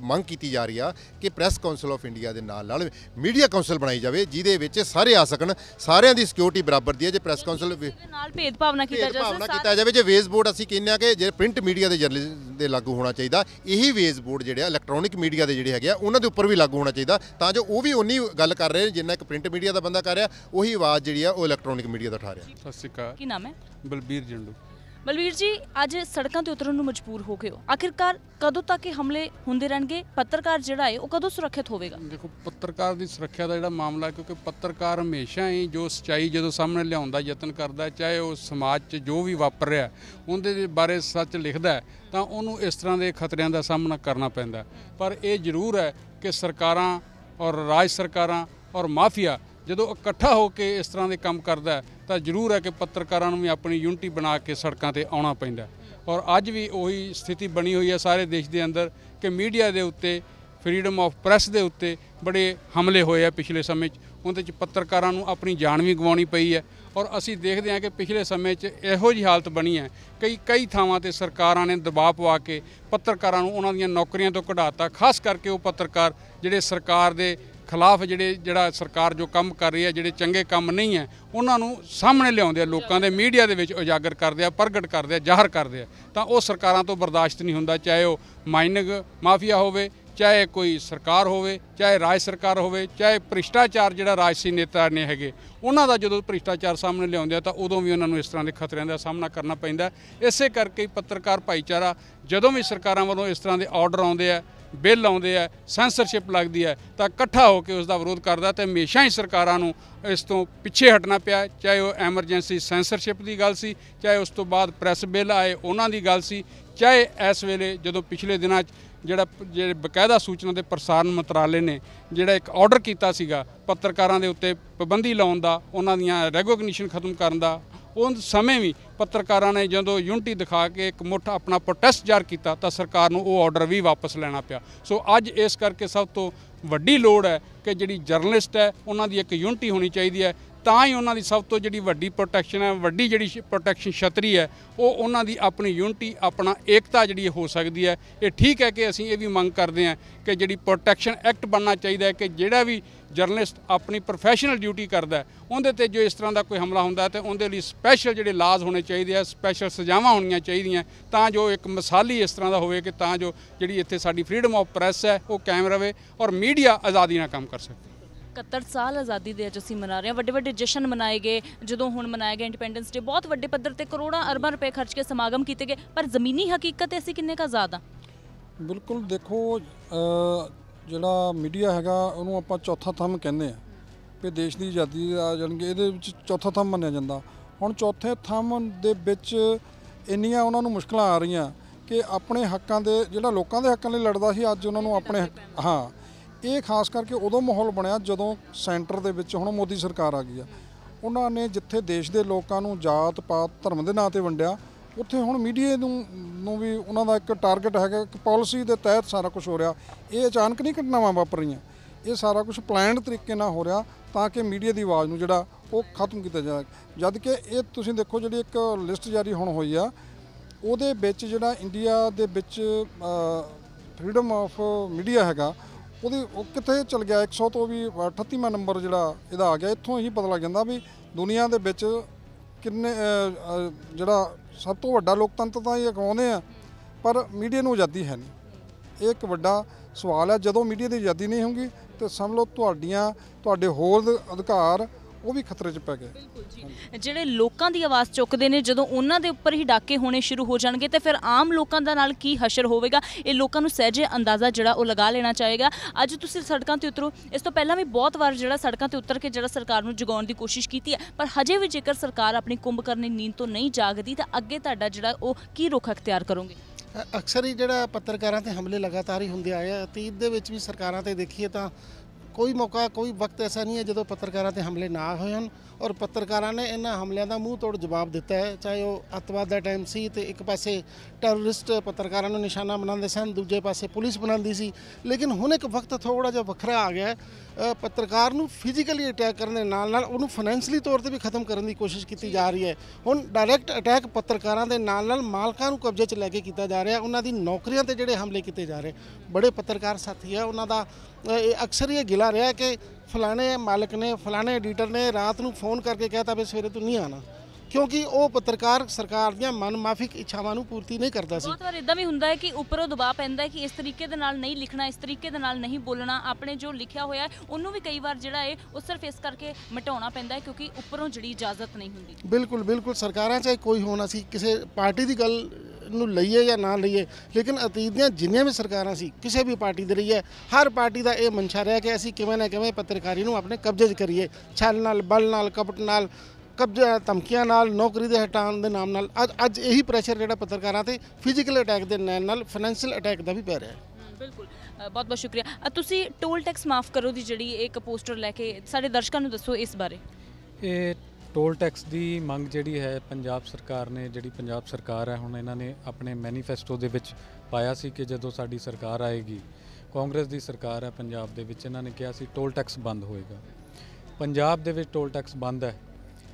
ਮੰਗ ਕੀਤੀ ਜਾ ਰਹੀ ਆ ਕਿ ਪ੍ਰੈਸ ਕਾਉਂਸਲ ਆਫ ਇੰਡੀਆ ਦੇ ਨਾਲ ਨਾਲ ਮੀਡੀਆ ਕਾਉਂਸਲ ਬਣਾਈ ਜਾਵੇ ਜਿਹਦੇ ਵਿੱਚ ਸਾਰੇ ਆ ਸਕਣ ਸਾਰਿਆਂ ਦੀ ਸਿਕਿਉਰਿਟੀ ਬਰਾਬਰ ਦੀ ਹੈ ਜੇ ਪ੍ਰੈਸ ਕਾਉਂਸਲ ਨਾਲ ਭੇਦਭਾਵ ਨਾ ਕੀਤਾ ਜਾਵੇ ਭੇਦਭਾਵ ਕੀਤਾ ਜਾਵੇ ਜੇ ਵੇਜ਼ ਬੋਰਡ ਅਸੀਂ ਕਹਿੰਦੇ ਆ ਕਿ ਜੇ ਪ੍ਰਿੰਟ ਮੀਡੀਆ ਦੇ ਜਰਨਲਿਸਟ ਦੇ ਲਾਗੂ ਹੋਣਾ ਚਾਹੀਦਾ ਇਹੀ ਵੇਜ਼ ਬੋਰਡ ਜਿਹੜੇ ਆ ਇਲੈਕਟ੍ਰੋਨਿਕ ਮੀਡੀਆ ਦੇ ਜਿਹੜੇ ਹੈਗੇ ਆ ਉਹਨਾਂ ਦੇ ਉੱਪਰ ਵੀ ਲਾਗੂ ਹੋਣਾ ਚਾਹੀਦਾ ਤਾਂ ਜੋ ਉਹ ਵੀ ਉਨੀ ਗੱਲ ਕਰ ਰਹੇ ਜਿੰਨਾ ਇੱਕ ਪ੍ਰਿੰਟ ਮੀਡੀਆ ਦਾ ਬੰਦਾ ਕਰ ਰਿਹਾ ਉਹੀ ਆਵਾਜ਼ ਜਿਹੜੀ ਆ ਉਹ ਇਲੈਕਟ੍ਰੋਨਿਕ ਮੀਡੀਆ ਦਾ ਠਾ ਰਿਹਾ ਸਤਿ ਸ਼੍ਰੀ ਅਕਾਲ ਕੀ ਨਾਮ ਹੈ ਬਲਬੀਰ ਜੰਡੂ ਬਲਬੀਰ ਜੀ ਅੱਜ ਸੜਕਾਂ ਤੇ ਉਤਰਨ ਨੂੰ ਮਜਬੂਰ ਹੋ ਗਏ ਹੋ ਆਖਿਰਕਾਰ ਕਦੋਂ ਤੱਕ ਇਹ ਹਮਲੇ ਹੁੰਦੇ ਰਹਿਣਗੇ ਪੱਤਰਕਾਰ ਜਿਹੜਾ ਹੈ ਉਹ ਕਦੋਂ ਸੁਰੱਖਿਅਤ ਹੋਵੇਗਾ ਦੇਖੋ ਪੱਤਰਕਾਰ ਦੀ ਸੁਰੱਖਿਆ ਦਾ ਜਿਹੜਾ ਮਾਮਲਾ ਕਿਉਂਕਿ ਪੱਤਰਕਾਰ ਹਮੇਸ਼ਾ ਹੀ ਜੋ ਸਚਾਈ ਜਦੋਂ ਸਾਹਮਣੇ ਲਿਆਉਂਦਾ ਯਤਨ ਕਰਦਾ ਚਾਹੇ ਉਹ ਸਮਾਜ 'ਚ ਜੋ ਵੀ ਵਾਪਰ ਰਿਹਾ ਉਹਦੇ ਬਾਰੇ ਸੱਚ ਲਿਖਦਾ ਤਾਂ ਉਹਨੂੰ ਇਸ ਤਰ੍ਹਾਂ ਦੇ ਖਤਰਿਆਂ ਦਾ ਸਾਹਮਣਾ ਕਰਨਾ ਪੈਂਦਾ ਪਰ ਇਹ ਜ਼ਰੂਰ ਹੈ ਕਿ ਸਰਕਾਰਾਂ ਔਰ ਰਾਜ ਸਰਕਾਰਾਂ ਔਰ ਮਾਫੀਆ ਜਦੋਂ ਇਕੱਠਾ ਹੋ ਕੇ ਇਸ ਤਰ੍ਹਾਂ ਦੇ ਕੰਮ ਕਰਦਾ ਤਾਂ ਜ਼ਰੂਰ ਹੈ ਕਿ ਪੱਤਰਕਾਰਾਂ ਨੂੰ ਵੀ ਆਪਣੀ ਯੂਨਿਟੀ ਬਣਾ ਕੇ ਸੜਕਾਂ ਤੇ ਆਉਣਾ ਪੈਂਦਾ ਔਰ ਅੱਜ ਵੀ ਉਹੀ ਸਥਿਤੀ ਬਣੀ ਹੋਈ ਹੈ ਸਾਰੇ ਦੇਸ਼ ਦੇ ਅੰਦਰ ਕਿ ਮੀਡੀਆ ਦੇ ਉੱਤੇ ਫਰੀडम ਆਫ ਪ੍ਰੈਸ ਦੇ ਉੱਤੇ ਬੜੇ ਹਮਲੇ ਹੋਏ ਆ ਪਿਛਲੇ ਸਮੇਂ 'ਚ ਉਹਦੇ 'ਚ ਪੱਤਰਕਾਰਾਂ ਨੂੰ ਆਪਣੀ ਜਾਨ ਵੀ ਗਵਾਉਣੀ ਪਈ ਹੈ ਔਰ ਅਸੀਂ ਦੇਖਦੇ ਹਾਂ ਕਿ ਪਿਛਲੇ ਸਮੇਂ 'ਚ ਇਹੋ ਜੀ ਹਾਲਤ ਬਣੀ ਹੈ ਕਈ ਕਈ ਥਾਵਾਂ ਤੇ ਸਰਕਾਰਾਂ ਨੇ ਦਬਾਅ ਪਵਾ ਕੇ ਪੱਤਰਕਾਰਾਂ ਨੂੰ ਉਹਨਾਂ ਦੀਆਂ ਨੌਕਰੀਆਂ ਤੋਂ ਕਢਾਤਾ ਖਾਸ ਕਰਕੇ ਉਹ ਪੱਤਰਕਾਰ ਜਿਹੜੇ ਸਰਕਾਰ ਦੇ ਖਿਲਾਫ ਜਿਹੜੇ ਜਿਹੜਾ ਸਰਕਾਰ ਜੋ ਕੰਮ ਕਰ ਰਹੀ ਹੈ ਜਿਹੜੇ ਚੰਗੇ ਕੰਮ ਨਹੀਂ ਹੈ ਉਹਨਾਂ ਨੂੰ ਸਾਹਮਣੇ ਲਿਆਉਂਦੇ ਆ ਲੋਕਾਂ ਦੇ ਮੀਡੀਆ ਦੇ ਵਿੱਚ ਉਜਾਗਰ ਕਰਦੇ ਆ ਪ੍ਰਗਟ ਕਰਦੇ ਆ ਜ਼ਾਹਰ ਕਰਦੇ ਆ ਤਾਂ ਉਹ ਸਰਕਾਰਾਂ ਤੋਂ ਬਰਦਾਸ਼ਤ ਨਹੀਂ ਹੁੰਦਾ ਚਾਹੇ ਉਹ ਮਾਈਨਿੰਗ ਮਾਫੀਆ ਹੋਵੇ ਚਾਹੇ ਕੋਈ ਸਰਕਾਰ ਹੋਵੇ ਚਾਹੇ ਰਾਜ ਸਰਕਾਰ ਹੋਵੇ ਚਾਹੇ ਭ੍ਰਿਸ਼ਟਾਚਾਰ ਜਿਹੜਾ ਰਾਜਸੀ ਨੇਤਾ ਨੇ ਹੈਗੇ ਉਹਨਾਂ ਦਾ ਜਦੋਂ ਭ੍ਰਿਸ਼ਟਾਚਾਰ ਸਾਹਮਣੇ ਲਿਆਉਂਦੇ ਆ ਤਾਂ ਉਦੋਂ ਵੀ ਉਹਨਾਂ ਨੂੰ ਇਸ ਤਰ੍ਹਾਂ ਦੇ ਖਤਰਿਆਂ ਦਾ ਸਾਹਮਣਾ ਕਰਨਾ ਪੈਂਦਾ ਇਸੇ ਕਰਕੇ ਪੱਤਰਕਾਰ ਭਾਈਚਾਰਾ ਜਦੋਂ ਵੀ ਸਰਕਾਰਾਂ ਵੱਲੋਂ ਇਸ ਤਰ੍ਹਾਂ ਦੇ ਆਰਡਰ ਆਉਂਦੇ ਆ ਬਿੱਲ ਆਉਂਦੇ ਆ ਸੈਂਸਰਸ਼ਿਪ ਲੱਗਦੀ ਹੈ ਤਾਂ ਇਕੱਠਾ ਹੋ ਕੇ ਉਸ ਦਾ ਵਿਰੋਧ ਕਰਦਾ ਤੇ ਹਮੇਸ਼ਾ ਹੀ ਸਰਕਾਰਾਂ ਨੂੰ ਇਸ ਤੋਂ ਪਿੱਛੇ ਹਟਣਾ ਪਿਆ ਚਾਹੇ ਉਹ ਐਮਰਜੈਂਸੀ ਸੈਂਸਰਸ਼ਿਪ ਦੀ ਗੱਲ ਸੀ ਚਾਹੇ ਉਸ ਤੋਂ ਬਾਅਦ ਪ੍ਰੈਸ ਬਿੱਲ ਆਏ ਉਹਨਾਂ ਦੀ ਗੱਲ ਸੀ ਚਾਹੇ ਇਸ ਵੇਲੇ ਜਦੋਂ ਪਿਛਲੇ ਦਿਨਾਂ 'ਚ ਜਿਹੜਾ ਜਿਹੜੇ ਬਕਾਇਦਾ ਸੂਚਨਾ ਦੇ ਪ੍ਰਸਾਰਣ ਮੰਤਰਾਲੇ ਨੇ ਜਿਹੜਾ ਇੱਕ ਆਰਡਰ ਕੀਤਾ ਸੀਗਾ ਪੱਤਰਕਾਰਾਂ ਦੇ ਉੱਤੇ ਪਾਬੰਦੀ ਲਾਉਣ ਦਾ ਉਹਨਾਂ ਦੀਆਂ ਰੈਗੋਗਨੀਸ਼ਨ ਖਤਮ ਕਰਨ ਦਾ ਉਸ ਸਮੇਂ ਵੀ ਪੱਤਰਕਾਰਾਂ ਨੇ ਜਦੋਂ ਯੂਨਿਟੀ ਦਿਖਾ ਕੇ ਇੱਕ ਮੁੱਠ ਆਪਣਾ ਪ੍ਰੋਟੈਸਟ ਜਾਰ ਕੀਤਾ ਤਾਂ ਸਰਕਾਰ ਨੂੰ ਉਹ ਆਰਡਰ ਵੀ ਵਾਪਸ ਲੈਣਾ ਪਿਆ ਸੋ ਅੱਜ ਇਸ ਕਰਕੇ ਸਭ ਤੋਂ ਵੱਡੀ ਲੋੜ ਹੈ ਕਿ ਜਿਹੜੀ ਜਰਨਲਿਸਟ ਹੈ ਉਹਨਾਂ ਦੀ ਇੱਕ ਯੂਨਿਟੀ ਹੋਣੀ ਚਾਹੀਦੀ ਹੈ ਤਾਂ ਹੀ ਉਹਨਾਂ ਦੀ ਸਭ ਤੋਂ ਜਿਹੜੀ ਵੱਡੀ ਪ੍ਰੋਟੈਕਸ਼ਨ ਹੈ ਵੱਡੀ ਜਿਹੜੀ ਪ੍ਰੋਟੈਕਸ਼ਨ ਛਤਰੀ ਹੈ ਉਹ ਉਹਨਾਂ ਦੀ ਆਪਣੀ ਯੂਨਿਟੀ ਆਪਣਾ ਏਕਤਾ ਜਿਹੜੀ ਹੋ ਸਕਦੀ ਹੈ ਇਹ ਠੀਕ ਹੈ ਕਿ ਅਸੀਂ ਇਹ ਵੀ ਮੰਗ ਕਰਦੇ ਹਾਂ ਕਿ ਜਿਹੜੀ ਪ੍ਰੋਟੈਕਸ਼ਨ ਐਕਟ ਬਣਨਾ ਚਾਹੀਦਾ ਹੈ ਕਿ ਜਿਹੜਾ ਵੀ ਜਰਨਲਿਸਟ ਆਪਣੀ ਪ੍ਰੋਫੈਸ਼ਨਲ ਡਿਊਟੀ ਕਰਦਾ ਉਹਦੇ ਤੇ ਜੋ ਇਸ ਤਰ੍ਹਾਂ ਦਾ ਕੋਈ ਹਮਲਾ ਹੁੰਦਾ ਤੇ ਉਹਦੇ ਲਈ ਸਪੈਸ਼ਲ ਜਿਹੜੇ ਲਾਜ਼ ਹੋਣੇ ਚਾਹੀਦੇ ਆ ਸਪੈਸ਼ਲ ਸਜ਼ਾਵਾਂ ਹੋਣੀਆਂ ਚਾਹੀਦੀਆਂ ਤਾਂ ਜੋ ਇੱਕ ਮਿਸਾਲੀ ਇਸ ਤਰ੍ਹਾਂ ਦਾ ਹੋਵੇ ਕਿ ਤਾਂ ਜੋ ਜਿਹੜੀ ਇੱਥੇ ਸਾਡੀ ਫਰੀडम ਆਫ ਪ੍ਰੈਸ ਹੈ ਉਹ ਕਾਇਮ ਰਵੇ ਔਰ ਮੀਡੀਆ ਆਜ਼ਾਦੀ ਨਾਲ ਕੰਮ ਕਰ ਸਕੇ 71 ਸਾਲ ਆਜ਼ਾਦੀ ਦੇ ਅੱਜ ਅਸੀਂ ਮਨਾ ਰਹੇ ਹਾਂ ਵੱਡੇ ਵੱਡੇ ਜਸ਼ਨ ਮਨਾਏ ਗਏ ਜਦੋਂ ਹੁਣ ਮਨਾਇਆ ਗਿਆ ਇੰਡੀਪੈਂਡੈਂਸ ਡੇ ਬਹੁਤ ਵੱਡੇ ਪੱਧਰ ਤੇ ਕਰੋੜਾਂ ਅਰਬਾਂ ਰੁਪਏ ਖਰਚ ਕੇ ਸਮਾਗਮ ਕੀਤੇ ਗਏ ਪਰ ਜ਼ਮੀਨੀ ਹਕੀਕਤ ਤੇ ਅਸੀਂ ਕਿੰਨੇ ਕਾ ਜ਼ਿਆਦਾ ਬਿਲਕੁਲ ਦੇਖੋ ਜਿਹੜਾ ਮੀਡੀਆ ਹੈਗਾ ਉਹਨੂੰ ਆਪਾਂ ਚੌਥਾ ਥੰਮ ਕਹਿੰਦੇ ਆ ਕਿ ਦੇਸ਼ ਦੀ ਆਜ਼ਾਦੀ ਦਾ ਜਾਣਗੇ ਇਹਦੇ ਵਿੱਚ ਚੌਥਾ ਥੰਮ ਮੰਨਿਆ ਜਾਂਦਾ ਹੁਣ ਚੌਥੇ ਥੰਮ ਦੇ ਵਿੱਚ ਇੰਨੀਆਂ ਉਹਨਾਂ ਨੂੰ ਮੁਸ਼ਕਲਾਂ ਆ ਰਹੀਆਂ ਕਿ ਆਪਣੇ ਹੱਕਾਂ ਦੇ ਜਿਹੜਾ ਲੋਕਾਂ ਦੇ ਹੱਕਾਂ ਲਈ ਲੜਦਾ ਸੀ ਅੱਜ ਉਹਨਾਂ ਨੂੰ ਆਪਣੇ ਹਾਂ ਇਹ ਖਾਸ ਕਰਕੇ ਉਦੋਂ ਮਾਹੌਲ ਬਣਿਆ ਜਦੋਂ ਸੈਂਟਰ ਦੇ ਵਿੱਚ ਹੁਣ ਮੋਦੀ ਸਰਕਾਰ ਆ ਗਈ ਆ ਉਹਨਾਂ ਨੇ ਜਿੱਥੇ ਦੇਸ਼ ਦੇ ਲੋਕਾਂ ਨੂੰ ਜਾਤ ਪਾਤ ਧਰਮ ਦੇ ਨਾਂ ਤੇ ਵੰਡਿਆ ਉੱਥੇ ਹੁਣ ਮੀਡੀਆ ਨੂੰ ਨੂੰ ਵੀ ਉਹਨਾਂ ਦਾ ਇੱਕ ਟਾਰਗੇਟ ਹੈਗਾ ਇੱਕ ਪਾਲਿਸੀ ਦੇ ਤਹਿਤ ਸਾਰਾ ਕੁਝ ਹੋ ਰਿਹਾ ਇਹ ਅਚਾਨਕ ਨਹੀਂ ਘਟਨਾਵਾਂ ਵਾਪਰ ਰਹੀਆਂ ਇਹ ਸਾਰਾ ਕੁਝ ਪਲਾਨਡ ਤਰੀਕੇ ਨਾਲ ਹੋ ਰਿਹਾ ਤਾਂ ਕਿ ਮੀਡੀਆ ਦੀ ਆਵਾਜ਼ ਨੂੰ ਜਿਹੜਾ ਉਹ ਖਤਮ ਕੀਤਾ ਜਾਏ ਜਦ ਕਿ ਇਹ ਤੁਸੀਂ ਦੇਖੋ ਜਿਹੜੀ ਇੱਕ ਲਿਸਟ ਜਾਰੀ ਹੁਣ ਹੋਈ ਆ ਉਹਦੇ ਵਿੱਚ ਜਿਹੜਾ ਇੰਡੀਆ ਦੇ ਵਿੱਚ ਫਰੀडम ਆਫ ਮੀਡੀਆ ਹੈਗਾ ਉਹਦੀ ਉਹ ਕਿੱਥੇ ਚਲ ਗਿਆ 100 ਤੋਂ ਵੀ 38ਵਾਂ ਨੰਬਰ ਜਿਹੜਾ ਇਹਦਾ ਆ ਗਿਆ ਇੱਥੋਂ ਹੀ ਪਤਾ ਲੱਗ ਜਾਂਦਾ ਵੀ ਦੁਨੀਆ ਦੇ ਵਿੱਚ ਕਿੰਨੇ ਜਿਹੜਾ ਸਭ ਤੋਂ ਵੱਡਾ ਲੋਕਤੰਤਰ ਤਾਂ ਇਹ ਕਹਾਉਂਦੇ ਆ ਪਰ ਮੀਡੀਆ ਨੂੰ ਆਜ਼ਾਦੀ ਹੈ ਨਹੀਂ ਇਹ ਇੱਕ ਵੱਡਾ ਸਵਾਲ ਹੈ ਜਦੋਂ ਮੀਡੀਆ ਦੀ ਆਜ਼ਾਦੀ ਨਹੀਂ ਹੋਊਗੀ ਤੇ ਸਮਝ ਲਓ ਤੁਹਾਡੀਆਂ ਤੁਹਾਡੇ ਹੋਰ ਅਧਿਕਾਰ ਉਹ ਵੀ ਖਤਰੇ 'ਚ ਪੈ ਗਏ ਜਿਹੜੇ ਲੋਕਾਂ ਦੀ ਆਵਾਜ਼ ਚੁੱਕਦੇ ਨੇ ਜਦੋਂ ਉਹਨਾਂ ਦੇ ਉੱਪਰ ਹੀ ਡਾਕੇ ਹੋਣੇ ਸ਼ੁਰੂ ਹੋ ਜਾਣਗੇ ਤੇ ਫਿਰ ਆਮ ਲੋਕਾਂ ਦਾ ਨਾਲ ਕੀ ਹਸ਼ਰ ਹੋਵੇਗਾ ਇਹ ਲੋਕਾਂ ਨੂੰ ਸਹਿਜੇ ਅੰਦਾਜ਼ਾ ਜਿਹੜਾ ਉਹ ਲਗਾ ਲੈਣਾ ਚਾਹੇਗਾ ਅੱਜ ਤੁਸੀਂ ਸੜਕਾਂ ਤੇ ਉਤਰੋ ਇਸ ਤੋਂ ਪਹਿਲਾਂ ਵੀ ਬਹੁਤ ਵਾਰ ਜਿਹੜਾ ਸੜਕਾਂ ਤੇ ਉਤਰ ਕੇ ਜਿਹੜਾ ਸਰਕਾਰ ਨੂੰ ਜਗਾਉਣ ਦੀ ਕੋਸ਼ਿਸ਼ ਕੀਤੀ ਹੈ ਪਰ ਹਜੇ ਵੀ ਜੇਕਰ ਸਰਕਾਰ ਆਪਣੀ ਕੁੰਭ ਕਰਨੀ ਨੀਂਦ ਤੋਂ ਨਹੀਂ ਜਾਗਦੀ ਤਾਂ ਅੱਗੇ ਤੁਹਾਡਾ ਜਿਹੜਾ ਉਹ ਕੀ ਰੁਖ ਅਖਤਿਆਰ ਕਰੋਗੇ ਅਕਸਰ ਹੀ ਜਿਹੜਾ ਪੱਤਰਕਾਰਾਂ ਤੇ ਹਮਲੇ ਲਗਾਤਾਰ ਹੀ ਹੁੰਦੇ ਆਏ ਆ ਅਤੀਤ ਦੇ ਵਿੱਚ ਵੀ ਸਰਕਾਰਾਂ ਤੇ ਦੇਖੀਏ ਤਾਂ ਕੋਈ ਮੌਕਾ ਕੋਈ ਵਕਤ ਐਸਾ ਨਹੀਂ ਹੈ ਜਦੋਂ ਪੱਤਰਕਾਰਾਂ ਤੇ ਹਮਲੇ ਨਾ ਹੋਏ ਹਨ ਔਰ ਪੱਤਰਕਾਰਾਂ ਨੇ ਇਹਨਾਂ ਹਮਲਿਆਂ ਦਾ ਮੂੰਹ ਤੋੜ ਜਵਾਬ ਦਿੱਤਾ ਹੈ ਚਾਹੇ ਉਹ ਅਤਵਾਦ ਦਾ ਟਾਈਮ ਸੀ ਤੇ ਇੱਕ ਪਾਸੇ ਟੈਰਰਿਸਟ ਪੱਤਰਕਾਰਾਂ ਨੂੰ ਨਿਸ਼ਾਨਾ ਬਣਾਉਂਦੇ ਸਨ ਦੂਜੇ ਪਾਸੇ ਪੁਲਿਸ ਬਣਾਉਂਦੀ ਸੀ ਲੇਕਿਨ ਹੁਣ ਇੱਕ ਵਕਤ ਥੋੜਾ ਜਿਹਾ ਵੱਖਰਾ ਆ ਗਿਆ ਪੱਤਰਕਾਰ ਨੂੰ ਫਿਜ਼ੀਕਲੀ ਅਟੈਕ ਕਰਨ ਦੇ ਨਾਲ ਨਾਲ ਉਹਨੂੰ ਫਾਈਨੈਂਸ਼ਲੀ ਤੌਰ ਤੇ ਵੀ ਖਤਮ ਕਰਨ ਦੀ ਕੋਸ਼ਿਸ਼ ਕੀਤੀ ਜਾ ਰਹੀ ਹੈ ਹੁਣ ਡਾਇਰੈਕਟ ਅਟੈਕ ਪੱਤਰਕਾਰਾਂ ਦੇ ਨਾਲ ਨਾਲ ਮਾਲਕਾਂ ਨੂੰ ਕਬਜ਼ੇ 'ਚ ਲੈ ਕੇ ਕੀਤਾ ਜਾ ਰਿਹਾ ਉਹਨਾਂ ਦੀ ਨੌਕਰੀਆਂ ਤੇ ਜਿਹੜੇ ਹਮਲੇ ਕੀਤੇ ਜਾ ਰਹੇ ਬੜੇ ਪੱਤਰਕਾਰ ਸਾਥੀ ਹੈ ਉਹਨਾਂ ਦਾ ਅਕਸਰ ਇਹ ਗਿਲਾ ਰਿਹਾ ਕਿ ਫਲਾਣੇ ਮਾਲਕ ਨੇ ਫਲਾਣੇ ਐਡੀਟਰ ਨੇ ਰਾਤ ਨੂੰ ਫੋਨ ਕਰਕੇ ਕਹਿਤਾ ਵੀ ਸਵੇਰੇ ਤੂੰ ਨਹੀਂ ਆਣਾ ਕਿਉਂਕਿ ਉਹ ਪੱਤਰਕਾਰ ਸਰਕਾਰ ਦੀਆਂ ਮਨਮਾਫਿਕ ਇੱਛਾਵਾਂ ਨੂੰ ਪੂਰਤੀ ਨਹੀਂ ਕਰਦਾ ਸੀ ਬਹੁਤ ਵਾਰ ਇਦਾਂ ਵੀ ਹੁੰਦਾ ਹੈ ਕਿ ਉੱਪਰੋਂ ਦਬਾਅ ਪੈਂਦਾ ਹੈ ਕਿ ਇਸ ਤਰੀਕੇ ਦੇ ਨਾਲ ਨਹੀਂ ਲਿਖਣਾ ਇਸ ਤਰੀਕੇ ਦੇ ਨਾਲ ਨਹੀਂ ਬੋਲਣਾ ਆਪਣੇ ਜੋ ਲਿਖਿਆ ਹੋਇਆ ਉਹਨੂੰ ਵੀ ਕਈ ਵਾਰ ਜਿਹੜਾ ਹੈ ਉਹ ਸਿਰਫ ਇਸ ਕਰਕੇ ਮਟਾਉਣਾ ਪੈਂਦਾ ਹੈ ਕਿਉਂਕਿ ਉੱਪਰੋਂ ਜਿਹੜੀ ਇਜਾਜ਼ਤ ਨਹੀਂ ਹੁੰਦੀ ਬਿਲਕੁਲ ਬਿਲਕੁਲ ਸਰਕਾਰਾਂ ਚਾਹੇ ਕੋਈ ਹੋਣਾ ਸੀ ਕਿਸੇ ਪਾਰਟੀ ਦੀ ਗੱਲ ਨੂੰ ਲਈਏ ਜਾਂ ਨਾ ਲਈਏ ਲੇਕਿਨ ਅਤੀਤ ਦੀਆਂ ਜਿੰਨੀਆਂ ਵੀ ਸਰਕਾਰਾਂ ਸੀ ਕਿਸੇ ਵੀ ਪਾਰਟੀ ਦੇ ਰਹੀ ਹੈ ਹਰ ਪਾਰਟੀ ਦਾ ਇਹ ਮਨਸ਼ਾ ਰਿਹਾ ਕਿ ਅਸੀਂ ਕਿਵੇਂ ਨਾ ਕਿਵੇਂ ਪੱਤਰਕਾਰੀ ਨੂੰ ਆਪਣੇ ਕਬਜ਼ੇ 'ਚ ਕਰੀਏ ਛਲ ਨਾਲ ਬਲ ਨਾਲ ਕਪਟ ਨਾਲ ਕਬਜ਼ਾ ਧਮਕੀਆਂ ਨਾਲ ਨੌਕਰੀ ਦੇ ਹਟਾਉਣ ਦੇ ਨਾਮ ਨਾਲ ਅੱਜ ਅੱਜ ਇਹੀ ਪ੍ਰੈਸ਼ਰ ਜਿਹੜਾ ਪੱਤਰਕਾਰਾਂ ਤੇ ਫਿਜ਼ੀਕਲ ਅਟੈਕ ਦੇ ਨਾਲ ਫਾਈਨੈਂਸ਼ੀਅਲ ਅਟੈਕ ਦਾ ਵੀ ਪੈ ਰਿਹਾ ਹੈ ਬਿਲਕੁਲ ਬਹੁਤ ਬਹੁਤ ਸ਼ੁਕਰੀਆ ਤੁਸੀਂ ਟੋਲ ਟੈਕਸ ਮਾਫ ਕਰੋ ਦੀ ਜਿਹੜੀ ਇੱਕ ਪੋਸਟਰ ਲੈ ਕੇ ਸਾਡੇ ਦਰਸ਼ਕਾਂ ਨੂੰ ਦੱਸੋ ਇਸ ਬਾਰੇ ਇਹ ਟੋਲ ਟੈਕਸ ਦੀ ਮੰਗ ਜਿਹੜੀ ਹੈ ਪੰਜਾਬ ਸਰਕਾਰ ਨੇ ਜਿਹੜੀ ਪੰਜਾਬ ਸਰਕਾਰ ਹੈ ਹੁਣ ਇਹਨਾਂ ਨੇ ਆਪਣੇ ਮੈਨੀਫੈਸਟੋ ਦੇ ਵਿੱਚ ਪਾਇਆ ਸੀ ਕਿ ਜਦੋਂ ਸਾਡੀ ਸਰਕਾਰ ਆਏਗੀ ਕਾਂਗਰਸ ਦੀ ਸਰਕਾਰ ਹੈ ਪੰਜਾਬ ਦੇ ਵਿੱਚ ਇਹਨਾਂ ਨੇ ਕਿਹਾ ਸੀ ਟੋਲ ਟੈਕਸ ਬੰਦ ਹੋਏਗਾ ਪੰਜਾਬ ਦੇ ਵਿੱਚ ਟੋਲ ਟੈਕਸ ਬੰਦ ਹੈ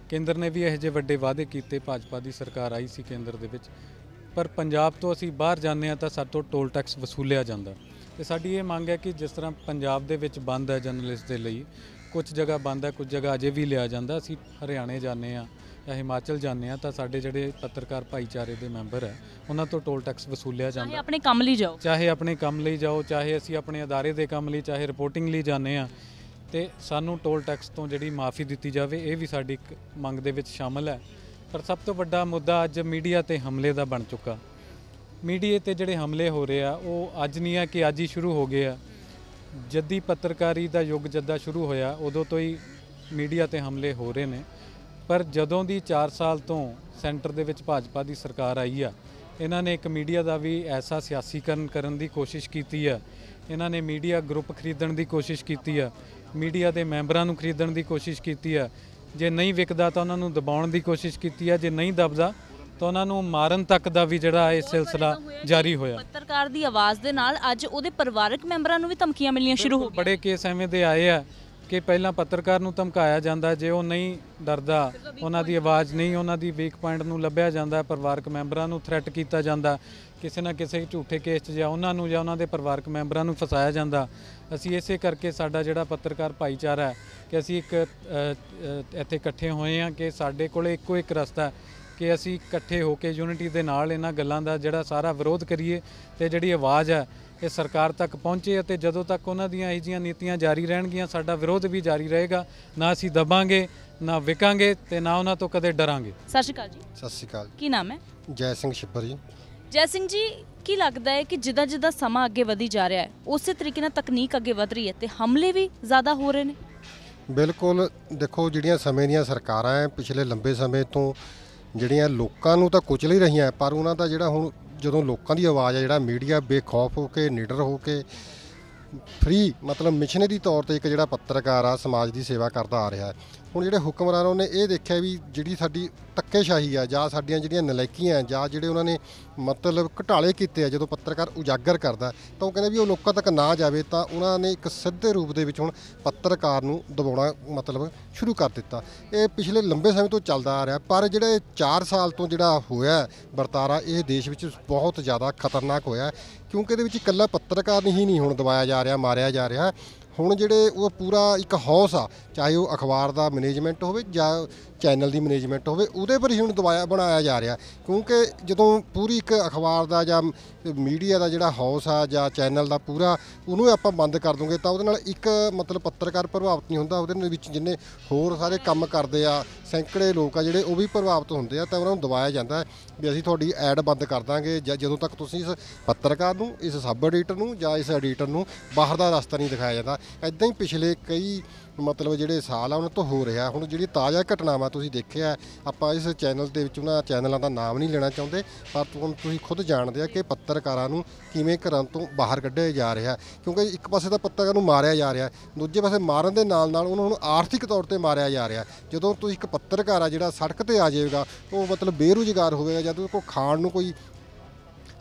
ਕੇਂਦਰ ਨੇ ਵੀ ਇਹੋ ਜਿਹੇ ਵੱਡੇ ਵਾਅਦੇ ਕੀਤੇ ਭਾਜਪਾ ਦੀ ਸਰਕਾਰ ਆਈ ਸੀ ਕੇਂਦਰ ਦੇ ਵਿੱਚ ਪਰ ਪੰਜਾਬ ਤੋਂ ਅਸੀਂ ਬਾਹਰ ਜਾਂਦੇ ਆ ਤਾਂ ਸਾਡੇ ਤੋਂ ਟੋਲ ਟੈਕਸ ਵਸੂਲਿਆ ਜਾਂਦਾ ਤੇ ਸਾਡੀ ਇਹ ਮੰਗ ਹੈ ਕਿ ਜਿਸ ਤਰ੍ਹਾਂ ਪੰਜਾਬ ਦੇ ਵਿੱਚ ਬੰਦ ਹੈ ਜਰਨਲਿਸਟ ਦੇ ਲਈ ਕੁਝ ਜਗ੍ਹਾ ਬੰਦ ਹੈ ਕੁਝ ਜਗ੍ਹਾ ਅਜੇ ਵੀ ਲਿਆ ਜਾਂਦਾ ਅਸੀਂ ਹਰਿਆਣੇ ਜਾਂਦੇ ਆ ਜਾਂ ਹਿਮਾਚਲ ਜਾਂਦੇ ਆ ਤਾਂ ਸਾਡੇ ਜਿਹੜੇ ਪੱਤਰਕਾਰ ਭਾਈਚਾਰੇ ਦੇ ਮੈਂਬਰ ਹੈ ਉਹਨਾਂ ਤੋਂ ਟੋਲ ਟੈਕਸ ਵਸੂਲਿਆ ਚਾਹੇ ਆਪਣੇ ਕੰਮ ਲਈ ਜਾਓ ਚਾਹੇ ਆਪਣੇ ਕੰਮ ਲਈ ਜਾਓ ਚਾਹੇ ਅਸੀਂ ਆਪਣੇ ਅਦਾਰੇ ਦੇ ਕੰਮ ਲਈ ਚਾਹੇ ਰਿਪੋਰਟਿੰਗ ਲਈ ਜਾਂਦੇ ਆ ਤੇ ਸਾਨੂੰ ਟੋਲ ਟੈਕਸ ਤੋਂ ਜਿਹੜੀ ਮਾਫੀ ਦਿੱਤੀ ਜਾਵੇ ਇਹ ਵੀ ਸਾਡੀ ਇੱਕ ਮੰਗ ਦੇ ਵਿੱਚ ਸ਼ਾਮਲ ਹੈ ਪਰ ਸਭ ਤੋਂ ਵੱਡਾ ਮੁੱਦਾ ਅੱਜ ਮੀਡੀਆ ਤੇ ਹਮਲੇ ਦਾ ਬਣ ਚੁੱਕਾ ਮੀਡੀਆ ਤੇ ਜਿਹੜੇ ਹਮਲੇ ਹੋ ਰਹੇ ਆ ਉਹ ਅੱਜ ਨਹੀਂ ਆ ਕਿ ਅੱਜ ਹੀ ਸ਼ੁਰੂ ਹੋ ਗਏ ਆ ਜੱਦੀ ਪੱਤਰਕਾਰੀ ਦਾ ਯੁੱਗ ਜੱਦਾ ਸ਼ੁਰੂ ਹੋਇਆ ਉਦੋਂ ਤੋਂ ਹੀ ਮੀਡੀਆ ਤੇ ਹਮਲੇ ਹੋ ਰਹੇ ਨੇ ਪਰ ਜਦੋਂ ਦੀ 4 ਸਾਲ ਤੋਂ ਸੈਂਟਰ ਦੇ ਵਿੱਚ ਭਾਜਪਾ ਦੀ ਸਰਕਾਰ ਆਈ ਆ ਇਹਨਾਂ ਨੇ ਇੱਕ ਮੀਡੀਆ ਦਾ ਵੀ ਐਸਾ ਸਿਆਸੀਕਰਨ ਕਰਨ ਦੀ ਕੋਸ਼ਿਸ਼ ਕੀਤੀ ਆ ਇਹਨਾਂ ਨੇ ਮੀਡੀਆ ਗਰੁੱਪ ਖਰੀਦਣ ਦੀ ਕੋਸ਼ਿਸ਼ ਕੀਤੀ ਆ ਮੀਡੀਆ ਦੇ ਮੈਂਬਰਾਂ ਨੂੰ ਖਰੀਦਣ ਦੀ ਕੋਸ਼ਿਸ਼ ਕੀਤੀ ਆ ਜੇ ਨਹੀਂ ਵਿਕਦਾ ਤਾਂ ਉਹਨਾਂ ਨੂੰ ਦਬਾਉਣ ਦੀ ਕੋਸ਼ਿਸ਼ ਕੀਤੀ ਆ ਜੇ ਨਹੀਂ ਦਬਦਾ ਤਾਂ ਉਹਨਾਂ ਨੂੰ ਮਾਰਨ ਤੱਕ ਦਾ ਵੀ ਜਿਹੜਾ ਇਹ ਸਿਲਸਿਲਾ ਜਾਰੀ ਹੋਇਆ ਪੱਤਰਕਾਰ ਦੀ ਆਵਾਜ਼ ਦੇ ਨਾਲ ਅੱਜ ਉਹਦੇ ਪਰਿਵਾਰਕ ਮੈਂਬਰਾਂ ਨੂੰ ਵੀ ਧਮਕੀਆਂ ਮਿਲਣੀਆਂ ਸ਼ੁਰੂ ਹੋ ਗਈਆਂ ਬੜੇ ਕੇਸ ਐਵੇਂ ਦੇ ਆਏ ਆ ਕਿ ਪਹਿਲਾਂ ਪੱਤਰਕਾਰ ਨੂੰ ਧਮਕਾਇਆ ਜਾਂਦਾ ਜੇ ਉਹ ਨਹੀਂ ਡਰਦਾ ਉਹਨਾਂ ਦੀ ਆਵਾਜ਼ ਨਹੀਂ ਉਹਨਾਂ ਦੀ ਵੀਕ ਪੁਆਇੰਟ ਨੂੰ ਲੱਭਿਆ ਜਾਂਦਾ ਪਰਿਵਾਰਕ ਮੈਂਬਰਾਂ ਨੂੰ ਥ੍ਰੈਟ ਕੀਤਾ ਜਾਂਦਾ ਕਿਸੇ ਨਾ ਕਿਸੇ ਝੂਠੇ ਕੇਸ 'ਚ ਜਾਂ ਉਹਨਾਂ ਨੂੰ ਜਾਂ ਉਹਨਾਂ ਦੇ ਪਰਿਵਾਰਕ ਮੈਂਬਰਾਂ ਨੂੰ ਫਸਾਇਆ ਜਾਂਦਾ ਅਸੀਂ ਇਸੇ ਕਰਕੇ ਸਾਡਾ ਜਿਹੜਾ ਪੱਤਰਕਾਰ ਭਾਈਚਾਰਾ ਹੈ ਕਿ ਅਸੀਂ ਇੱਕ ਇੱਥੇ ਇਕੱਠੇ ਹੋਏ ਹਾਂ ਕਿ ਸਾਡੇ ਕੋਲੇ ਇੱਕੋ ਇੱਕ ਰਸਤਾ ਹੈ ਕਿ ਅਸੀਂ ਇਕੱਠੇ ਹੋ ਕੇ ਯੂਨਿਟੀ ਦੇ ਨਾਲ ਇਹਨਾਂ ਗੱਲਾਂ ਦਾ ਜਿਹੜਾ ਸਾਰਾ ਵਿਰੋਧ ਕਰੀਏ ਤੇ ਜਿਹੜੀ ਆਵਾਜ਼ ਹੈ ਇਹ ਸਰਕਾਰ ਤੱਕ ਪਹੁੰਚੇ ਅਤੇ ਜਦੋਂ ਤੱਕ ਉਹਨਾਂ ਦੀਆਂ ਇਹ ਜੀਆਂ ਨੀਤੀਆਂ ਜਾਰੀ ਰਹਿਣਗੀਆਂ ਸਾਡਾ ਵਿਰੋਧ ਵੀ ਜਾਰੀ ਰਹੇਗਾ ਨਾ ਅਸੀਂ ਦਬਾਂਗੇ ਨਾ ਵਿਕਾਂਗੇ ਤੇ ਨਾ ਉਹਨਾਂ ਤੋਂ ਕਦੇ ਡਰਾਂਗੇ ਸਤਿ ਸ਼੍ਰੀ ਅਕਾਲ ਜੀ ਸਤਿ ਸ਼੍ਰੀ ਅਕਾਲ ਕੀ ਨਾਮ ਹੈ ਜੈ ਸਿੰਘ ਛਿੱਪਰ ਜੀ ਜੈ ਸਿੰਘ ਜੀ ਕੀ ਲੱਗਦਾ ਹੈ ਕਿ ਜਿੱਦਾਂ ਜਿੱਦਾਂ ਸਮਾਂ ਅੱਗੇ ਵਧੀ ਜਾ ਰਿਹਾ ਹੈ ਉਸੇ ਤਰੀਕੇ ਨਾਲ ਤਕਨੀਕ ਅੱਗੇ ਵਧ ਰਹੀ ਹੈ ਤੇ ਹਮਲੇ ਵੀ ਜ਼ਿਆਦਾ ਹੋ ਰਹੇ ਨੇ ਬਿਲਕੁਲ ਦੇਖੋ ਜਿਹੜੀਆਂ ਸਮੇਂ ਦੀਆਂ ਸਰਕਾਰਾਂ ਹੈ ਪਿਛਲੇ ਲੰਬੇ ਸਮੇਂ ਤੋਂ ਜਿਹੜੀਆਂ ਲੋਕਾਂ ਨੂੰ ਤਾਂ ਕੁਚਲ ਹੀ ਰਹੀਆਂ ਪਰ ਉਹਨਾਂ ਦਾ ਜਿਹੜਾ ਹੁਣ ਜਦੋਂ ਲੋਕਾਂ ਦੀ ਆਵਾਜ਼ ਹੈ ਜਿਹੜਾ ਮੀਡੀਆ ਬੇਖੌਫ ਹੋ ਕੇ ਨਿਡਰ ਹੋ ਕੇ ਫ੍ਰੀ ਮਤਲਬ ਮਿਸ਼ਨਰੀ ਤੌਰ ਤੇ ਇੱਕ ਜਿਹੜਾ ਪੱਤਰਕਾਰ ਆ ਸਮਾਜ ਦੀ ਸੇਵਾ ਕਰਦਾ ਆ ਰਿਹਾ ਹੈ ਹੁਣ ਜਿਹੜੇ ਹੁਕਮਰਾਨੋਂ ਨੇ ਇਹ ਦੇਖਿਆ ਵੀ ਜਿਹੜੀ ਸਾਡੀ ਤੱਕੇਸ਼ਾਹੀ ਆ ਜਾਂ ਸਾਡੀਆਂ ਜਿਹੜੀਆਂ ਨਲਾਇਕੀਆਂ ਜਾਂ ਜਿਹੜੇ ਉਹਨਾਂ ਨੇ ਮਤਲਬ ਘਟਾਲੇ ਕੀਤੇ ਆ ਜਦੋਂ ਪੱਤਰਕਾਰ ਉਜਾਗਰ ਕਰਦਾ ਤਾਂ ਉਹ ਕਹਿੰਦੇ ਵੀ ਉਹ ਲੋਕਾਂ ਤੱਕ ਨਾ ਜਾਵੇ ਤਾਂ ਉਹਨਾਂ ਨੇ ਇੱਕ ਸਿੱਧੇ ਰੂਪ ਦੇ ਵਿੱਚ ਹੁਣ ਪੱਤਰਕਾਰ ਨੂੰ ਦਬਾਉਣਾ ਮਤਲਬ ਸ਼ੁਰੂ ਕਰ ਦਿੱਤਾ ਇਹ ਪਿਛਲੇ ਲੰਬੇ ਸਮੇਂ ਤੋਂ ਚੱਲਦਾ ਆ ਰਿਹਾ ਪਰ ਜਿਹੜਾ 4 ਸਾਲ ਤੋਂ ਜਿਹੜਾ ਹੋਇਆ ਵਰਤਾਰਾ ਇਹ ਦੇਸ਼ ਵਿੱਚ ਬਹੁਤ ਜ਼ਿਆਦਾ ਖਤਰਨਾਕ ਹੋਇਆ ਕਿਉਂਕਿ ਇਹਦੇ ਵਿੱਚ ਇਕੱਲਾ ਪੱਤਰਕਾਰ ਨਹੀਂ ਹੀ ਨਹੀਂ ਹੁਣ ਦਬਾਇਆ ਜਾ ਰਿਹਾ ਮਾਰਿਆ ਜਾ ਰਿਹਾ ਹੁਣ ਜਿਹੜੇ ਉਹ ਪੂਰਾ ਇੱਕ ਹੌਸ ਆ ਚਾਹੇ ਉਹ ਅਖਬਾਰ ਦਾ ਮੈਨੇਜਮੈਂਟ ਹੋਵੇ ਜਾਂ ਚੈਨਲ ਦੀ ਮੈਨੇਜਮੈਂਟ ਹੋਵੇ ਉਹਦੇ ਪਰ ਹੀ ਹੁਣ ਦਬਾਇਆ ਬਣਾਇਆ ਜਾ ਰਿਹਾ ਕਿਉਂਕਿ ਜਦੋਂ ਪੂਰੀ ਇੱਕ ਅਖਬਾਰ ਦਾ ਜਾਂ ਮੀਡੀਆ ਦਾ ਜਿਹੜਾ ਹੌਸ ਆ ਜਾਂ ਚੈਨਲ ਦਾ ਪੂਰਾ ਉਹਨੂੰ ਆਪਾਂ ਬੰਦ ਕਰ ਦੋਗੇ ਤਾਂ ਉਹਦੇ ਨਾਲ ਇੱਕ ਮਤਲਬ ਪੱਤਰਕਾਰ ਪ੍ਰਭਾਵਿਤ ਨਹੀਂ ਹੁੰਦਾ ਉਹਦੇ ਵਿੱਚ ਜਿੰਨੇ ਹੋਰ ਸਾਰੇ ਕੰਮ ਕਰਦੇ ਆ ਸੈਂਕੜੇ ਲੋਕ ਆ ਜਿਹੜੇ ਉਹ ਵੀ ਪ੍ਰਭਾਵਿਤ ਹੁੰਦੇ ਆ ਤਾਂ ਉਹਨਾਂ ਨੂੰ ਦਬਾਇਆ ਜਾਂਦਾ ਵੀ ਅਸੀਂ ਤੁਹਾਡੀ ਐਡ ਬੰਦ ਕਰ ਦਾਂਗੇ ਜਾਂ ਜਦੋਂ ਤੱਕ ਤੁਸੀਂ ਇਸ ਪੱਤਰਕਾਰ ਨੂੰ ਇਸ ਸਬ ਐਡੀਟਰ ਨੂੰ ਜਾਂ ਇਸ ਐਡੀਟਰ ਨੂੰ ਬਾਹਰ ਦਾ ਰਸਤਾ ਨਹੀਂ ਦਿਖਾਇਆ ਜਾਂਦਾ ਇਦਾਂ ਹੀ ਪਿਛਲੇ ਕਈ ਮਤਲਬ ਜਿਹੜੇ ਸਾਲ ਆ ਉਹਨਾਂ ਤੋਂ ਹੋ ਰਿਹਾ ਹੁਣ ਜਿਹੜੀ ਤਾਜ਼ਾ ਘਟਨਾਵਾਂ ਤੁਸੀਂ ਦੇਖਿਆ ਆਪਾਂ ਇਸ ਚੈਨਲ ਦੇ ਵਿੱਚ ਉਹਨਾਂ ਚੈਨਲਾਂ ਦਾ ਨਾਮ ਨਹੀਂ ਲੈਣਾ ਚਾਹੁੰਦੇ ਪਰ ਤੁਸੀਂ ਖੁਦ ਜਾਣਦੇ ਆ ਕਿ ਪੱਤਰਕਾਰਾਂ ਨੂੰ ਕਿਵੇਂ ਘਰਾਂ ਤੋਂ ਬਾਹਰ ਕੱਢਿਆ ਜਾ ਰਿਹਾ ਕਿਉਂਕਿ ਇੱਕ ਪਾਸੇ ਤਾਂ ਪੱਤਰਕਾਰ ਨੂੰ ਮਾਰਿਆ ਜਾ ਰਿਹਾ ਦੂਜੇ ਪਾਸੇ ਮਾਰਨ ਦੇ ਨਾਲ ਨਾਲ ਉਹਨਾਂ ਨੂੰ ਆਰਥਿਕ ਤੌਰ ਤੇ ਮਾਰਿਆ ਜਾ ਰਿਹਾ ਜਦੋਂ ਤੁਸੀਂ ਇੱਕ ਪੱਤਰਕਾਰ ਆ ਜਿਹੜਾ ਸੜਕ ਤੇ ਆ ਜਾਏਗਾ ਉਹ ਮਤਲਬ ਬੇਰੁਜ਼ਗਾਰ ਹੋਵੇਗਾ ਜਾਂ ਕੋਈ ਖਾਣ ਨੂੰ ਕੋਈ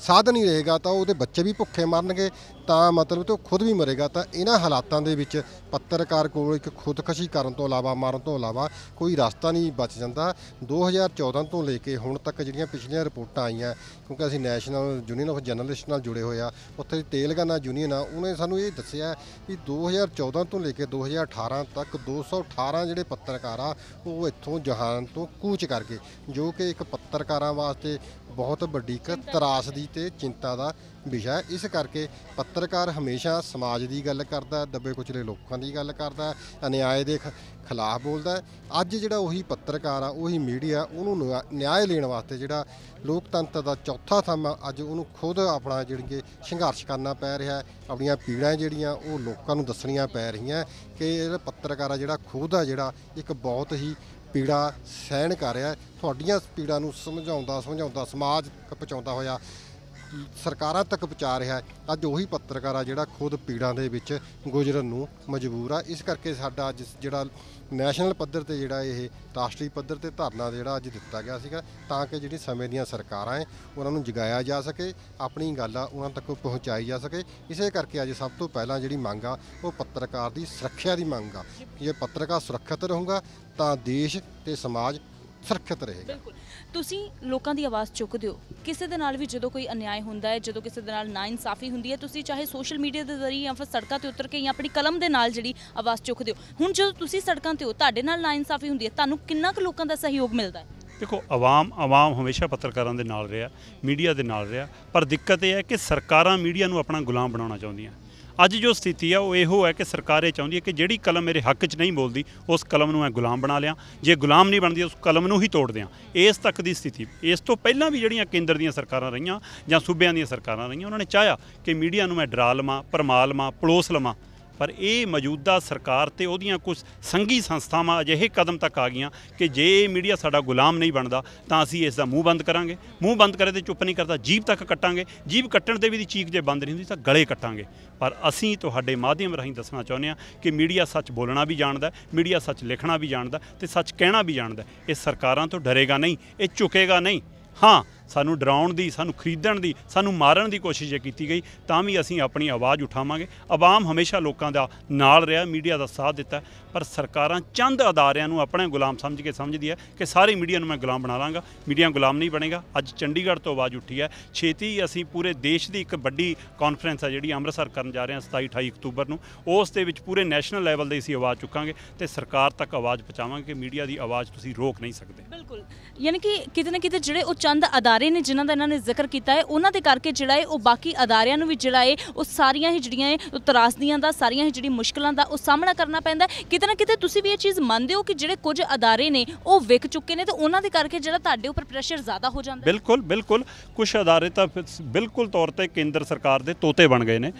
ਸਾਧਨ ਹੀ ਰਹੇਗਾ ਤਾਂ ਉਹਦੇ ਬੱਚੇ ਵੀ ਭੁੱਖੇ ਮਰਨਗੇ ਤਾਂ ਮਤਲਬ ਤੇ ਉਹ ਖੁਦ ਵੀ ਮਰੇਗਾ ਤਾਂ ਇਹਨਾਂ ਹਾਲਾਤਾਂ ਦੇ ਵਿੱਚ ਪੱਤਰਕਾਰ ਕੋਲ ਇੱਕ ਖੁਦਕਸ਼ੀ ਕਰਨ ਤੋਂ ਇਲਾਵਾ ਮਾਰਨ ਤੋਂ ਇਲਾਵਾ ਕੋਈ ਰਸਤਾ ਨਹੀਂ ਬਚ ਜਾਂਦਾ 2014 ਤੋਂ ਲੈ ਕੇ ਹੁਣ ਤੱਕ ਜਿਹੜੀਆਂ ਪਿਛਲੀਆਂ ਰਿਪੋਰਟਾਂ ਆਈਆਂ ਕਿਉਂਕਿ ਅਸੀਂ ਨੈਸ਼ਨਲ ਯੂਨੀਅਨ ਆਫ ਜਰਨਲਿਸਟ ਨਾਲ ਜੁੜੇ ਹੋਏ ਆ ਉੱਥੇ ਤੇਲਗਾਨਾ ਯੂਨੀਅਨ ਆ ਉਹਨੇ ਸਾਨੂੰ ਇਹ ਦੱਸਿਆ ਵੀ 2014 ਤੋਂ ਲੈ ਕੇ 2018 ਤੱਕ 218 ਜਿਹੜੇ ਪੱਤਰਕਾਰ ਆ ਉਹ ਇੱਥੋਂ ਜਹਾਨ ਤੋਂ ਕੂਚ ਕਰ ਗਏ ਜੋ ਕਿ ਇੱਕ ਪੱਤਰਕਾਰਾਂ ਵਾਸਤੇ ਬਹੁਤ ਵੱਡੀ ਇੱਕ ਤਰਾਸਦੀ ਤੇ ਚਿੰਤਾ ਦਾ ਵਿਸ਼ਾ ਹੈ ਇਸ ਕਰਕੇ ਪੱਤਰਕਾਰ ਹਮੇਸ਼ਾ ਸਮਾਜ ਦੀ ਗੱਲ ਕਰਦਾ ਦੱਬੇ ਕੁਚਲੇ ਲੋਕਾਂ ਦੀ ਗੱਲ ਕਰਦਾ ਅਨਿਆਏ ਦੇ ਖਿਲਾਫ ਬੋਲਦਾ ਅੱਜ ਜਿਹੜਾ ਉਹੀ ਪੱਤਰਕਾਰ ਆ ਉਹੀ ਮੀਡੀਆ ਉਹਨੂੰ ਨਿਆਂ ਲੈਣ ਵਾਸਤੇ ਜਿਹੜਾ ਲੋਕਤੰਤਰ ਦਾ ਚੌਥਾ ਥੰਮ ਅੱਜ ਉਹਨੂੰ ਖੁਦ ਆਪਣਾ ਜਿਹੜੀ ਕਿ ਸੰਘਰਸ਼ ਕਰਨਾ ਪੈ ਰਿਹਾ ਆਪਣੀਆਂ ਪੀੜਾਂ ਜਿਹੜੀਆਂ ਉਹ ਲੋਕਾਂ ਨੂੰ ਦੱਸਣੀਆਂ ਪੈ ਰਹੀਆਂ ਕਿ ਇਹ ਪੱਤਰਕਾਰ ਆ ਜਿਹੜਾ ਖੁਦ ਆ ਜਿਹੜਾ ਇੱਕ ਬਹੁਤ ਹੀ ਪੀੜਾ ਸਹਿਣ ਕਰ ਰਿਹਾ ਤੁਹਾਡੀਆਂ ਪੀੜਾ ਨੂੰ ਸਮਝਾਉਂਦਾ ਸਮਝਾਉਂਦਾ ਸਮਾਜ ਪਹੁੰਚਾਉਂਦਾ ਹੋਇਆ ਸਰਕਾਰਾਂ ਤੱਕ ਪਹੁੰਚਾ ਰਿਹਾ ਹੈ ਅੱਜ ਉਹੀ ਪੱਤਰਕਾਰ ਆ ਜਿਹੜਾ ਖੁਦ ਪੀੜਾਂ ਦੇ ਵਿੱਚ ਗੁਜ਼ਰਨ ਨੂੰ ਮਜਬੂਰ ਆ ਇਸ ਕਰਕੇ ਸਾਡਾ ਅੱਜ ਜਿਹੜਾ ਨੈਸ਼ਨਲ ਪੱਧਰ ਤੇ ਜਿਹੜਾ ਇਹ ਰਾਸ਼ਟਰੀ ਪੱਧਰ ਤੇ ਧਰਨਾ ਜਿਹੜਾ ਅੱਜ ਦਿੱਤਾ ਗਿਆ ਸੀਗਾ ਤਾਂ ਕਿ ਜਿਹੜੀ ਸਮੇਂ ਦੀਆਂ ਸਰਕਾਰਾਂ ਐ ਉਹਨਾਂ ਨੂੰ ਜਗਾਇਆ ਜਾ ਸਕੇ ਆਪਣੀ ਗੱਲ ਆ ਉਹਨਾਂ ਤੱਕ ਪਹੁੰਚਾਈ ਜਾ ਸਕੇ ਇਸੇ ਕਰਕੇ ਅੱਜ ਸਭ ਤੋਂ ਪਹਿਲਾਂ ਜਿਹੜੀ ਮੰਗ ਆ ਉਹ ਪੱਤਰਕਾਰ ਦੀ ਸੁਰੱਖਿਆ ਦੀ ਮੰਗ ਆ ਜੇ ਪੱਤਰਕਾਰ ਸੁਰੱਖਿਅਤ ਰਹੂਗਾ ਤਾਂ ਦੇਸ਼ ਤੇ ਸਮਾਜ ਸੁਰੱਖਿਅਤ ਰਹੇਗਾ ਬਿਲਕੁਲ ਤੁਸੀਂ ਲੋਕਾਂ ਦੀ ਆਵਾਜ਼ ਚੁੱਕਦੇ ਹੋ ਕਿਸੇ ਦੇ ਨਾਲ ਵੀ ਜਦੋਂ ਕੋਈ ਅਨਿਆਏ ਹੁੰਦਾ ਹੈ ਜਦੋਂ ਕਿਸੇ ਦੇ ਨਾਲ ਨਾ ਇਨਸਾਫੀ ਹੁੰਦੀ ਹੈ ਤੁਸੀਂ ਚਾਹੇ ਸੋਸ਼ਲ ਮੀਡੀਆ ਦੇ ਜ਼ਰੀਏ ਜਾਂ ਫਿਰ ਸੜਕਾਂ ਤੇ ਉਤਰ ਕੇ ਜਾਂ ਆਪਣੀ ਕਲਮ ਦੇ ਨਾਲ ਜਿਹੜੀ ਆਵਾਜ਼ ਚੁੱਕਦੇ ਹੋ ਹੁਣ ਜਦੋਂ ਤੁਸੀਂ ਸੜਕਾਂ ਤੇ ਹੋ ਤੁਹਾਡੇ ਨਾਲ ਨਾ ਇਨਸਾਫੀ ਹੁੰਦੀ ਹੈ ਤੁਹਾਨੂੰ ਕਿੰਨਾ ਕੁ ਲੋਕਾਂ ਦਾ ਸਹਿਯੋਗ ਮਿਲਦਾ ਹੈ ਦੇਖੋ ਆਵਾਮ ਆਵਾਮ ਹਮੇਸ਼ਾ ਪੱਤਰਕਾਰਾਂ ਦੇ ਨਾਲ ਰਿਹਾ ਮੀਡੀਆ ਦੇ ਨਾਲ ਰਿਹਾ ਪਰ ਦਿੱਕਤ ਇਹ ਹੈ ਕਿ ਸਰਕਾਰਾਂ ਮੀਡੀਆ ਨੂੰ ਆਪਣਾ ਗੁਲਾਮ ਬਣਾਉਣਾ ਚਾਹੁੰਦੀਆਂ ਅੱਜ ਜੋ ਸਥਿਤੀ ਆ ਉਹ ਇਹੋ ਹੈ ਕਿ ਸਰਕਾਰ ਇਹ ਚਾਹੁੰਦੀ ਹੈ ਕਿ ਜਿਹੜੀ ਕਲਮ ਮੇਰੇ ਹੱਕ 'ਚ ਨਹੀਂ ਬੋਲਦੀ ਉਸ ਕਲਮ ਨੂੰ ਮੈਂ ਗੁਲਾਮ ਬਣਾ ਲਿਆ ਜੇ ਗੁਲਾਮ ਨਹੀਂ ਬਣਦੀ ਉਸ ਕਲਮ ਨੂੰ ਹੀ ਤੋੜ ਦਿਆਂ ਇਸ ਤੱਕ ਦੀ ਸਥਿਤੀ ਇਸ ਤੋਂ ਪਹਿਲਾਂ ਵੀ ਜਿਹੜੀਆਂ ਕੇਂਦਰ ਦੀਆਂ ਸਰਕਾਰਾਂ ਰਹੀਆਂ ਜਾਂ ਸੂਬਿਆਂ ਦੀਆਂ ਸਰਕਾਰਾਂ ਰਹੀਆਂ ਉਹਨਾਂ ਨੇ ਚਾਹਿਆ ਕਿ ਮੀਡੀਆ ਨੂੰ ਮੈਂ ਡਰਾ ਲਵਾਂ ਪਰਮਾਲ ਲਵਾਂ ਪਲੋਸ ਲਵਾਂ ਪਰ ਇਹ ਮੌਜੂਦਾ ਸਰਕਾਰ ਤੇ ਉਹਦੀਆਂ ਕੁਝ ਸੰਗੀ ਸੰਸਥਾਵਾਂ ਅਜਿਹੇ ਕਦਮ ਤੱਕ ਆ ਗਈਆਂ ਕਿ ਜੇ ਇਹ ਮੀਡੀਆ ਸਾਡਾ ਗੁਲਾਮ ਨਹੀਂ ਬਣਦਾ ਤਾਂ ਅਸੀਂ ਇਸ ਦਾ ਮੂੰਹ ਬੰਦ ਕਰਾਂਗੇ ਮੂੰਹ ਬੰਦ ਕਰੇ ਤੇ ਚੁੱਪ ਨਹੀਂ ਕਰਦਾ ਜੀਭ ਤੱਕ ਕੱਟਾਂਗੇ ਜੀਭ ਕੱਟਣ ਤੇ ਵੀ ਦੀ ਚੀਕ ਜੇ ਬੰਦ ਨਹੀਂ ਹੁੰਦੀ ਤਾਂ ਗਲੇ ਕੱਟਾਂਗੇ ਪਰ ਅਸੀਂ ਤੁਹਾਡੇ ਮਾਧਿਅਮ ਰਾਹੀਂ ਦੱਸਣਾ ਚਾਹੁੰਦੇ ਹਾਂ ਕਿ ਮੀਡੀਆ ਸੱਚ ਬੋਲਣਾ ਵੀ ਜਾਣਦਾ ਮੀਡੀਆ ਸੱਚ ਲਿਖਣਾ ਵੀ ਜਾਣਦਾ ਤੇ ਸੱਚ ਕਹਿਣਾ ਵੀ ਜਾਣਦਾ ਇਹ ਸਰਕਾਰਾਂ ਤੋਂ ਡਰੇਗਾ ਨਹੀਂ ਇਹ ਝੁਕੇਗਾ ਨਹੀਂ ਹਾਂ ਸਾਨੂੰ ਡਰਾਉਣ ਦੀ ਸਾਨੂੰ ਖਰੀਦਣ ਦੀ ਸਾਨੂੰ ਮਾਰਨ ਦੀ ਕੋਸ਼ਿਸ਼ ਕੀਤੀ ਗਈ ਤਾਂ ਵੀ ਅਸੀਂ ਆਪਣੀ ਆਵਾਜ਼ ਉਠਾਵਾਂਗੇ ਆਵਾਮ ਹਮੇਸ਼ਾ ਲੋਕਾਂ ਦਾ ਨਾਲ ਰਿਹਾ ਮੀਡੀਆ ਦਾ ਸਾਥ ਦਿੱਤਾ ਪਰ ਸਰਕਾਰਾਂ ਚੰਦ ਅਦਾਰਿਆਂ ਨੂੰ ਆਪਣੇ ਗੁਲਾਮ ਸਮਝ ਕੇ ਸਮਝਦੀ ਹੈ ਕਿ ਸਾਰੀ ਮੀਡੀਆ ਨੂੰ ਮੈਂ ਗੁਲਾਮ ਬਣਾ ਲਾਂਗਾ ਮੀਡੀਆ ਗੁਲਾਮ ਨਹੀਂ ਬਣੇਗਾ ਅੱਜ ਚੰਡੀਗੜ੍ਹ ਤੋਂ ਆਵਾਜ਼ ਉੱਠੀ ਹੈ ਛੇਤੀ ਅਸੀਂ ਪੂਰੇ ਦੇਸ਼ ਦੀ ਇੱਕ ਵੱਡੀ ਕਾਨਫਰੰਸ ਹੈ ਜਿਹੜੀ ਅੰਮ੍ਰਿਤਸਰ ਕਰਨ ਜਾ ਰਹੇ ਹਾਂ 27 28 ਅਕਤੂਬਰ ਨੂੰ ਉਸ ਦੇ ਵਿੱਚ ਪੂਰੇ ਨੈਸ਼ਨਲ ਲੈਵਲ ਦੇ ਅਸੀਂ ਆਵਾਜ਼ ਚੁੱਕਾਂਗੇ ਤੇ ਸਰਕਾਰ ਤੱਕ ਆਵਾਜ਼ ਪਹੁੰਚਾਵਾਂਗੇ ਕਿ ਮੀਡੀਆ ਦੀ ਆਵਾਜ਼ ਤੁਸੀਂ ਰੋਕ ਨਹੀਂ ਸਕਦੇ ਬਿਲਕੁਲ ਯਾਨੀ ਕਿ ਕਿਤੇ ਨਾ ਕਿਤੇ ਜਿਹੜੇ ਉਹ ਚੰਦ ਅਦਾਰੇ ਨੇ ਜਿਨ੍ਹਾਂ ਦਾ ਇਹਨਾਂ ਨੇ ਜ਼ਿਕਰ ਕੀਤਾ ਹੈ ਉਹਨਾਂ ਦੇ ਕਰਕੇ ਜਿਹੜਾ ਹੈ ਉਹ ਬਾਕੀ ਅਦਾਰਿਆਂ ਨੂੰ ਵੀ ਜਿਹੜਾ ਹੈ ਉਹ ਸਾਰੀਆਂ ਹੀ ਜਿਹੜੀਆਂ ਹੈ ਉਹ ਤਰਾਸਦੀਆਂ ਦਾ ਸਾਰੀਆਂ ਹੀ ਜਿਹੜੀ ਮੁਸ਼ਕਲਾਂ ਦਾ ਉਹ ਸਾਹਮਣਾ ਕਰਨਾ ਪੈਂਦਾ ਕਿ ਕਿਤੇ ਨਾ ਕਿਤੇ ਤੁਸੀਂ ਵੀ ਇਹ ਚੀਜ਼ ਮੰਨਦੇ ਹੋ ਕਿ ਜਿਹੜੇ ਕੁਝ ਅਦਾਰੇ ਨੇ ਉਹ ਵਿਕ ਚੁੱਕੇ ਨੇ ਤੇ ਉਹਨਾਂ ਦੇ ਕਰਕੇ ਜਿਹੜਾ ਤੁਹਾਡੇ ਉੱਪਰ ਪ੍ਰੈਸ਼ਰ ਜ਼ਿਆਦਾ ਹੋ ਜਾਂਦਾ ਬਿਲਕੁਲ ਬਿਲਕੁਲ ਕੁਝ ਅਦਾਰੇ ਤਾਂ ਬਿਲਕੁਲ ਤੌਰ ਤੇ ਕੇਂਦਰ ਸਰਕਾਰ ਦੇ ਤੋਤੇ ਬਣ ਗਏ ਨੇ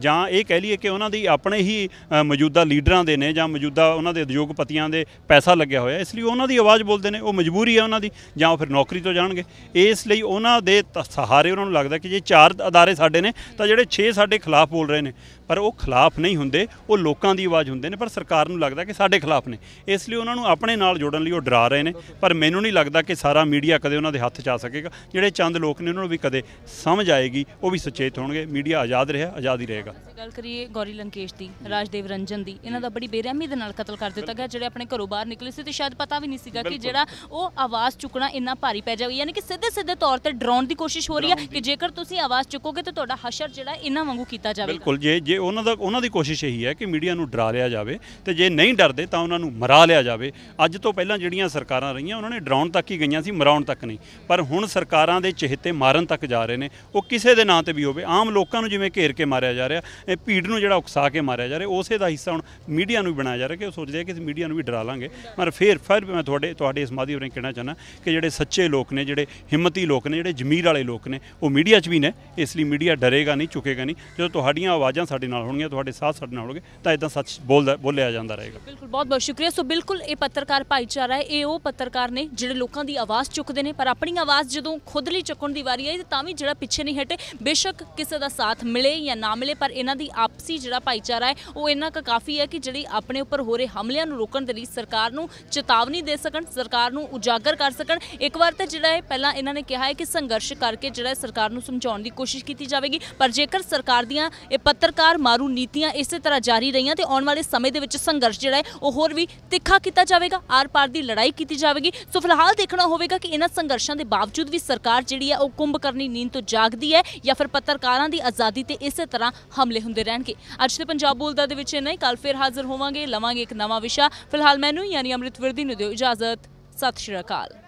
ਜਾਂ ਇਹ ਕਹਿ ਲਈਏ ਕਿ ਉਹਨਾਂ ਦੀ ਆਪਣੇ ਹੀ ਮੌਜੂਦਾ ਲੀਡਰਾਂ ਦੇ ਨੇ ਜਾਂ ਮੌਜੂਦਾ ਉਹਨਾਂ ਦੇ ਉਦਯੋਗਪਤੀਆਂ ਦੇ ਪੈਸਾ ਲੱਗਿਆ ਹੋਇਆ ਇਸ ਲਈ ਉਹਨਾਂ ਦੀ ਆਵਾਜ਼ ਬੋਲਦੇ ਨੇ ਉਹ ਮਜਬੂਰੀ ਹੈ ਉਹਨਾਂ ਦੀ ਜਾਂ ਫਿਰ ਨੌਕਰੀ ਤੋਂ ਜਾਣਗੇ ਇਸ ਲਈ ਉਹਨਾਂ ਦੇ ਸਹਾਰੇ ਉਹਨਾਂ ਨੂੰ ਲੱਗਦਾ ਕਿ ਜੇ ਚਾਰ ਅਦਾਰੇ ਸਾਡੇ ਨੇ ਤਾਂ ਜਿਹੜੇ 6 ਸਾਡੇ ਖਿਲਾਫ ਬੋਲ ਰਹੇ ਨੇ ਪਰ ਉਹ ਖਿਲਾਫ ਨਹੀਂ ਹੁੰਦੇ ਉਹ ਲੋਕਾਂ ਦੀ ਆਵਾਜ਼ ਹੁੰਦੇ ਨੇ ਪਰ ਸਰਕਾਰ ਨੂੰ ਲੱਗਦਾ ਕਿ ਸਾਡੇ ਖਿਲਾਫ ਨੇ ਇਸ ਲਈ ਉਹਨਾਂ ਨੂੰ ਆਪਣੇ ਨਾਲ ਜੋੜਨ ਲਈ ਉਹ ਡਰਾ ਰਹੇ ਨੇ ਪਰ ਮੈਨੂੰ ਨਹੀਂ ਲੱਗਦਾ ਕਿ ਸਾਰਾ ਮੀਡੀਆ ਕਦੇ ਉਹਨਾਂ ਦੇ ਹੱਥ 'ਚ ਆ ਸਕੇਗਾ ਜਿਹੜੇ ਚੰਦ ਲੋਕ ਨੇ ਉਹਨਾਂ ਨੂੰ ਵੀ ਕਦੇ ਸਮਝ ਆਏਗੀ ਉਹ ਵੀ ਸੁਚੇਤ ਹੋਣਗੇ ਮੀਡੀਆ ਆਜ਼ਾਦ ਰਿਹਾ ਆਜ਼ਾਦੀ ਰਹੇਗਾ ਗੱਲ ਕਰੀਏ ਗੌਰੀ ਲੰਕੇਸ਼ ਦੀ ਰਾਜਦੇਵ ਰੰਜਨ ਦੀ ਇਹਨਾਂ ਦਾ ਬੜੀ ਬੇਰਹਿਮੀ ਦੇ ਨਾਲ ਕਤਲ ਕਰ ਦਿੱਤਾ ਗਿਆ ਜਿਹੜੇ ਆਪਣੇ ਘਰੋਂ ਬਾਹਰ ਨਿਕਲੇ ਸੀ ਤੇ ਸ਼ਾਇਦ ਪਤਾ ਵੀ ਨਹੀਂ ਸੀਗਾ ਕਿ ਜਿਹੜਾ ਉਹ ਆਵਾਜ਼ ਚੁੱਕਣਾ ਇੰਨਾ ਭਾਰੀ ਪੈ ਜਾਵੇ ਯਾਨੀ ਕਿ ਸਿੱਧੇ ਸਿੱਧੇ ਤੌਰ ਤੇ ਡਰਾਉਣ ਦੀ ਕੋਸ਼ਿਸ਼ ਹੋ ਰਹੀ ਹੈ ਕਿ ਜੇਕਰ ਤੁਸੀਂ ਆਵਾਜ਼ ਚੁੱਕੋਗੇ ਤਾਂ ਤੁਹਾਡਾ ਹਸ਼ਰ ਜਿਹੜਾ ਇਹਨਾਂ ਵਾਂਗੂ ਕੀਤਾ ਜਾਵੇਗਾ ਬਿਲਕੁਲ ਜੇ ਜੇ ਉਹਨਾਂ ਦਾ ਉਹਨਾਂ ਦੀ ਕੋਸ਼ਿਸ਼ ਇਹੀ ਹੈ ਕਿ ਮੀਡੀਆ ਨੂੰ ਡਰਾ ਲਿਆ ਜਾਵੇ ਤੇ ਜੇ ਨਹੀਂ ਡਰਦੇ ਤਾਂ ਉਹਨਾਂ ਨੂੰ ਮਰਾ ਲਿਆ ਜਾਵੇ ਅੱਜ ਤੋਂ ਪਹਿਲਾਂ ਜਿਹੜੀਆਂ ਸਰਕਾਰਾਂ ਰਹੀਆਂ ਉਹਨਾਂ ਨੇ ਡਰਾਉਣ ਤੱਕ ਹੀ ਗਈਆਂ ਸੀ ਮਰਾਉਣ ਤੱਕ ਨਹੀਂ ਪਰ ਹੁਣ ਸਰਕਾਰਾਂ ਦੇ ਚਿਹਤੇ ਮਾਰਨ ਤੱਕ ਜਾ ਰਹੇ ਨੇ ਉਹ ਕਿਸੇ ਦੇ ਨਾਂ ਤੇ ਵੀ ਹੋਵੇ ਆਮ ਲੋਕਾਂ ਨੂੰ ਜਿਵੇਂ ਘੇਰ ਕੇ ਮਾਰਿਆ ਜਾ ਰਿਹਾ ਇਹ ਭੀੜ ਨੂੰ ਜਿਹੜਾ ਉਕਸਾ ਕੇ ਮਾਰਿਆ ਜਾ ਰਿਹਾ ਉਸੇ ਦਾ ਹਿੱਸਾ ਹੁਣ ਮੀਡੀਆ ਨੂੰ ਵੀ ਬਣਾਇਆ ਜਾ ਰਿਹਾ ਕਿ ਉਹ ਸੋਚਦੇ ਆ ਕਿ ਇਸ ਮੀਡੀਆ ਨੂੰ ਵੀ ਡਰਾ ਲਾਂਗੇ ਪਰ ਫਿਰ ਫਿਰ ਮੈਂ ਤੁਹਾਡੇ ਤੁਹਾਡੇ ਇਸ ਮਾਧਿਅਮ ਰਾਹੀਂ ਕਹਿਣਾ ਚਾਹੁੰਦਾ ਕਿ ਜਿਹੜੇ ਸੱਚੇ ਲੋਕ ਨੇ ਜਿਹੜੇ ਹਿੰਮਤੀ ਲੋਕ ਨੇ ਜਿਹੜੇ ਜ਼ਮੀਰ ਵਾਲੇ ਲੋਕ ਨੇ ਉਹ ਮੀਡੀਆ 'ਚ ਵੀ ਨੇ ਇਸ ਲਈ ਮੀਡੀਆ ਡਰੇਗਾ ਨਹੀਂ ਝੁਕੇਗਾ ਨਹੀਂ ਜਦੋਂ ਤੁਹਾਡੀਆਂ ਆਵਾਜ਼ਾਂ ਸਾਡੇ ਨਾਲ ਹੋਣਗੀਆਂ ਤੁਹਾਡੇ ਸਾਥ ਸਾਡੇ ਨਾਲ ਹੋਣਗੇ ਤਾਂ ਇਦਾਂ ਸੱਚ ਬੋਲਦਾ ਬੋਲਿਆ ਜਾਂਦਾ ਰਹੇ ਜਾਏਗਾ ਬਿਲਕੁਲ ਬਹੁਤ ਬਹੁਤ ਸ਼ੁਕਰੀਆ ਸੋ ਬਿਲਕੁਲ ਇਹ ਪੱਤਰਕਾਰ ਭਾਈਚਾਰਾ ਹੈ ਇਹ ਉਹ ਪੱਤਰਕਾਰ ਨੇ ਜਿਹੜੇ ਲੋਕਾਂ ਦੀ ਆਵਾਜ਼ ਚੁੱਕਦੇ ਨੇ ਪਰ ਆਪਣੀ ਆਵਾਜ਼ ਜਦੋਂ ਖੁਦ ਲਈ ਚੁੱਕਣ ਦੀ ਵਾਰੀ ਆਈ ਤਾਂ ਵੀ ਜਿਹੜਾ ਪਿੱਛੇ ਨਹੀਂ ਹਟੇ ਬੇਸ਼ੱਕ ਕਿਸੇ ਦਾ ਸਾਥ ਮਿਲੇ ਜਾਂ ਨਾ ਮਿਲੇ ਪਰ ਇਹਨਾਂ ਦੀ ਆਪਸੀ ਜਿਹੜਾ ਭਾਈਚਾਰਾ ਹੈ ਉਹ ਇੰਨਾ ਕੁ ਕਾਫੀ ਹੈ ਕਿ ਜਿਹੜੀ ਆਪਣੇ ਉੱਪਰ ਹੋ ਰਹੇ ਹਮਲਿਆਂ ਨੂੰ ਰੋਕਣ ਦੇ ਲਈ ਸਰਕਾਰ ਨੂੰ ਚੇਤਾਵਨੀ ਦੇ ਸਕਣ ਸਰਕਾਰ ਨੂੰ ਉਜਾਗਰ ਕਰ ਸਕਣ ਇੱਕ ਵਾਰ ਤਾਂ ਜਿਹੜਾ ਹੈ ਪਹਿਲਾਂ ਇਹਨਾਂ ਨੇ ਕਿਹਾ ਹੈ ਕਿ ਸੰਘਰਸ਼ ਕਰਕੇ ਜਿਹੜਾ ਸਰਕਾਰ ਨੂੰ ਸਮਝਾਉਣ ਦੀ ਕੋਸ਼ਿਸ਼ ਕੀਤੀ ਜਾਵੇਗੀ ਪਰ ਜੇਕਰ ਸਰਕਾਰ ਦੀਆਂ ਇਹ ਪੱਤਰਕਾਰ ਮਾਰੂ ਨੀਤੀਆਂ ਇਸੇ ਤਰ੍ਹਾਂ ਜਾਰੀ ਰਹੀਆਂ ਤੇ ਆਉਣ ਵਾਲੇ ਸਮੇਂ ਦੇ ਵਿੱਚ ਸੰਘਰਸ਼ ਸੰਘਰਸ਼ ਜਿਹੜਾ ਹੈ ਉਹ ਹੋਰ ਵੀ ਤਿੱਖਾ ਕੀਤਾ ਜਾਵੇਗਾ ਆਰ ਪਾਰ ਦੀ ਲੜਾਈ ਕੀਤੀ ਜਾਵੇਗੀ ਸੋ ਫਿਲਹਾਲ ਦੇਖਣਾ ਹੋਵੇਗਾ ਕਿ ਇਹਨਾਂ ਸੰਘਰਸ਼ਾਂ ਦੇ ਬਾਵਜੂਦ ਵੀ ਸਰਕਾਰ ਜਿਹੜੀ ਹੈ ਉਹ ਕੁੰਭ ਕਰਨੀ ਨੀਂਦ ਤੋਂ ਜਾਗਦੀ ਹੈ ਜਾਂ ਫਿਰ ਪੱਤਰਕਾਰਾਂ ਦੀ ਆਜ਼ਾਦੀ ਤੇ ਇਸੇ ਤਰ੍ਹਾਂ ਹਮਲੇ ਹੁੰਦੇ ਰਹਿਣਗੇ ਅੱਜ ਤੇ ਪੰਜਾਬ ਬੋਲਦਾ ਦੇ ਵਿੱਚ ਇਹ ਨਹੀਂ ਕੱਲ ਫਿਰ ਹਾਜ਼ਰ ਹੋਵਾਂਗੇ ਲਵਾਂਗੇ ਇੱਕ ਨਵਾਂ ਵਿਸ਼ਾ ਫਿਲਹਾਲ ਮੈਨੂੰ ਯਾਨੀ ਅਮ੍ਰਿਤ ਵਰਦੀ ਨੂੰ ਦਿਓ ਇਜਾਜ਼ਤ ਸਤਿ ਸ਼੍ਰੀ ਅਕਾਲ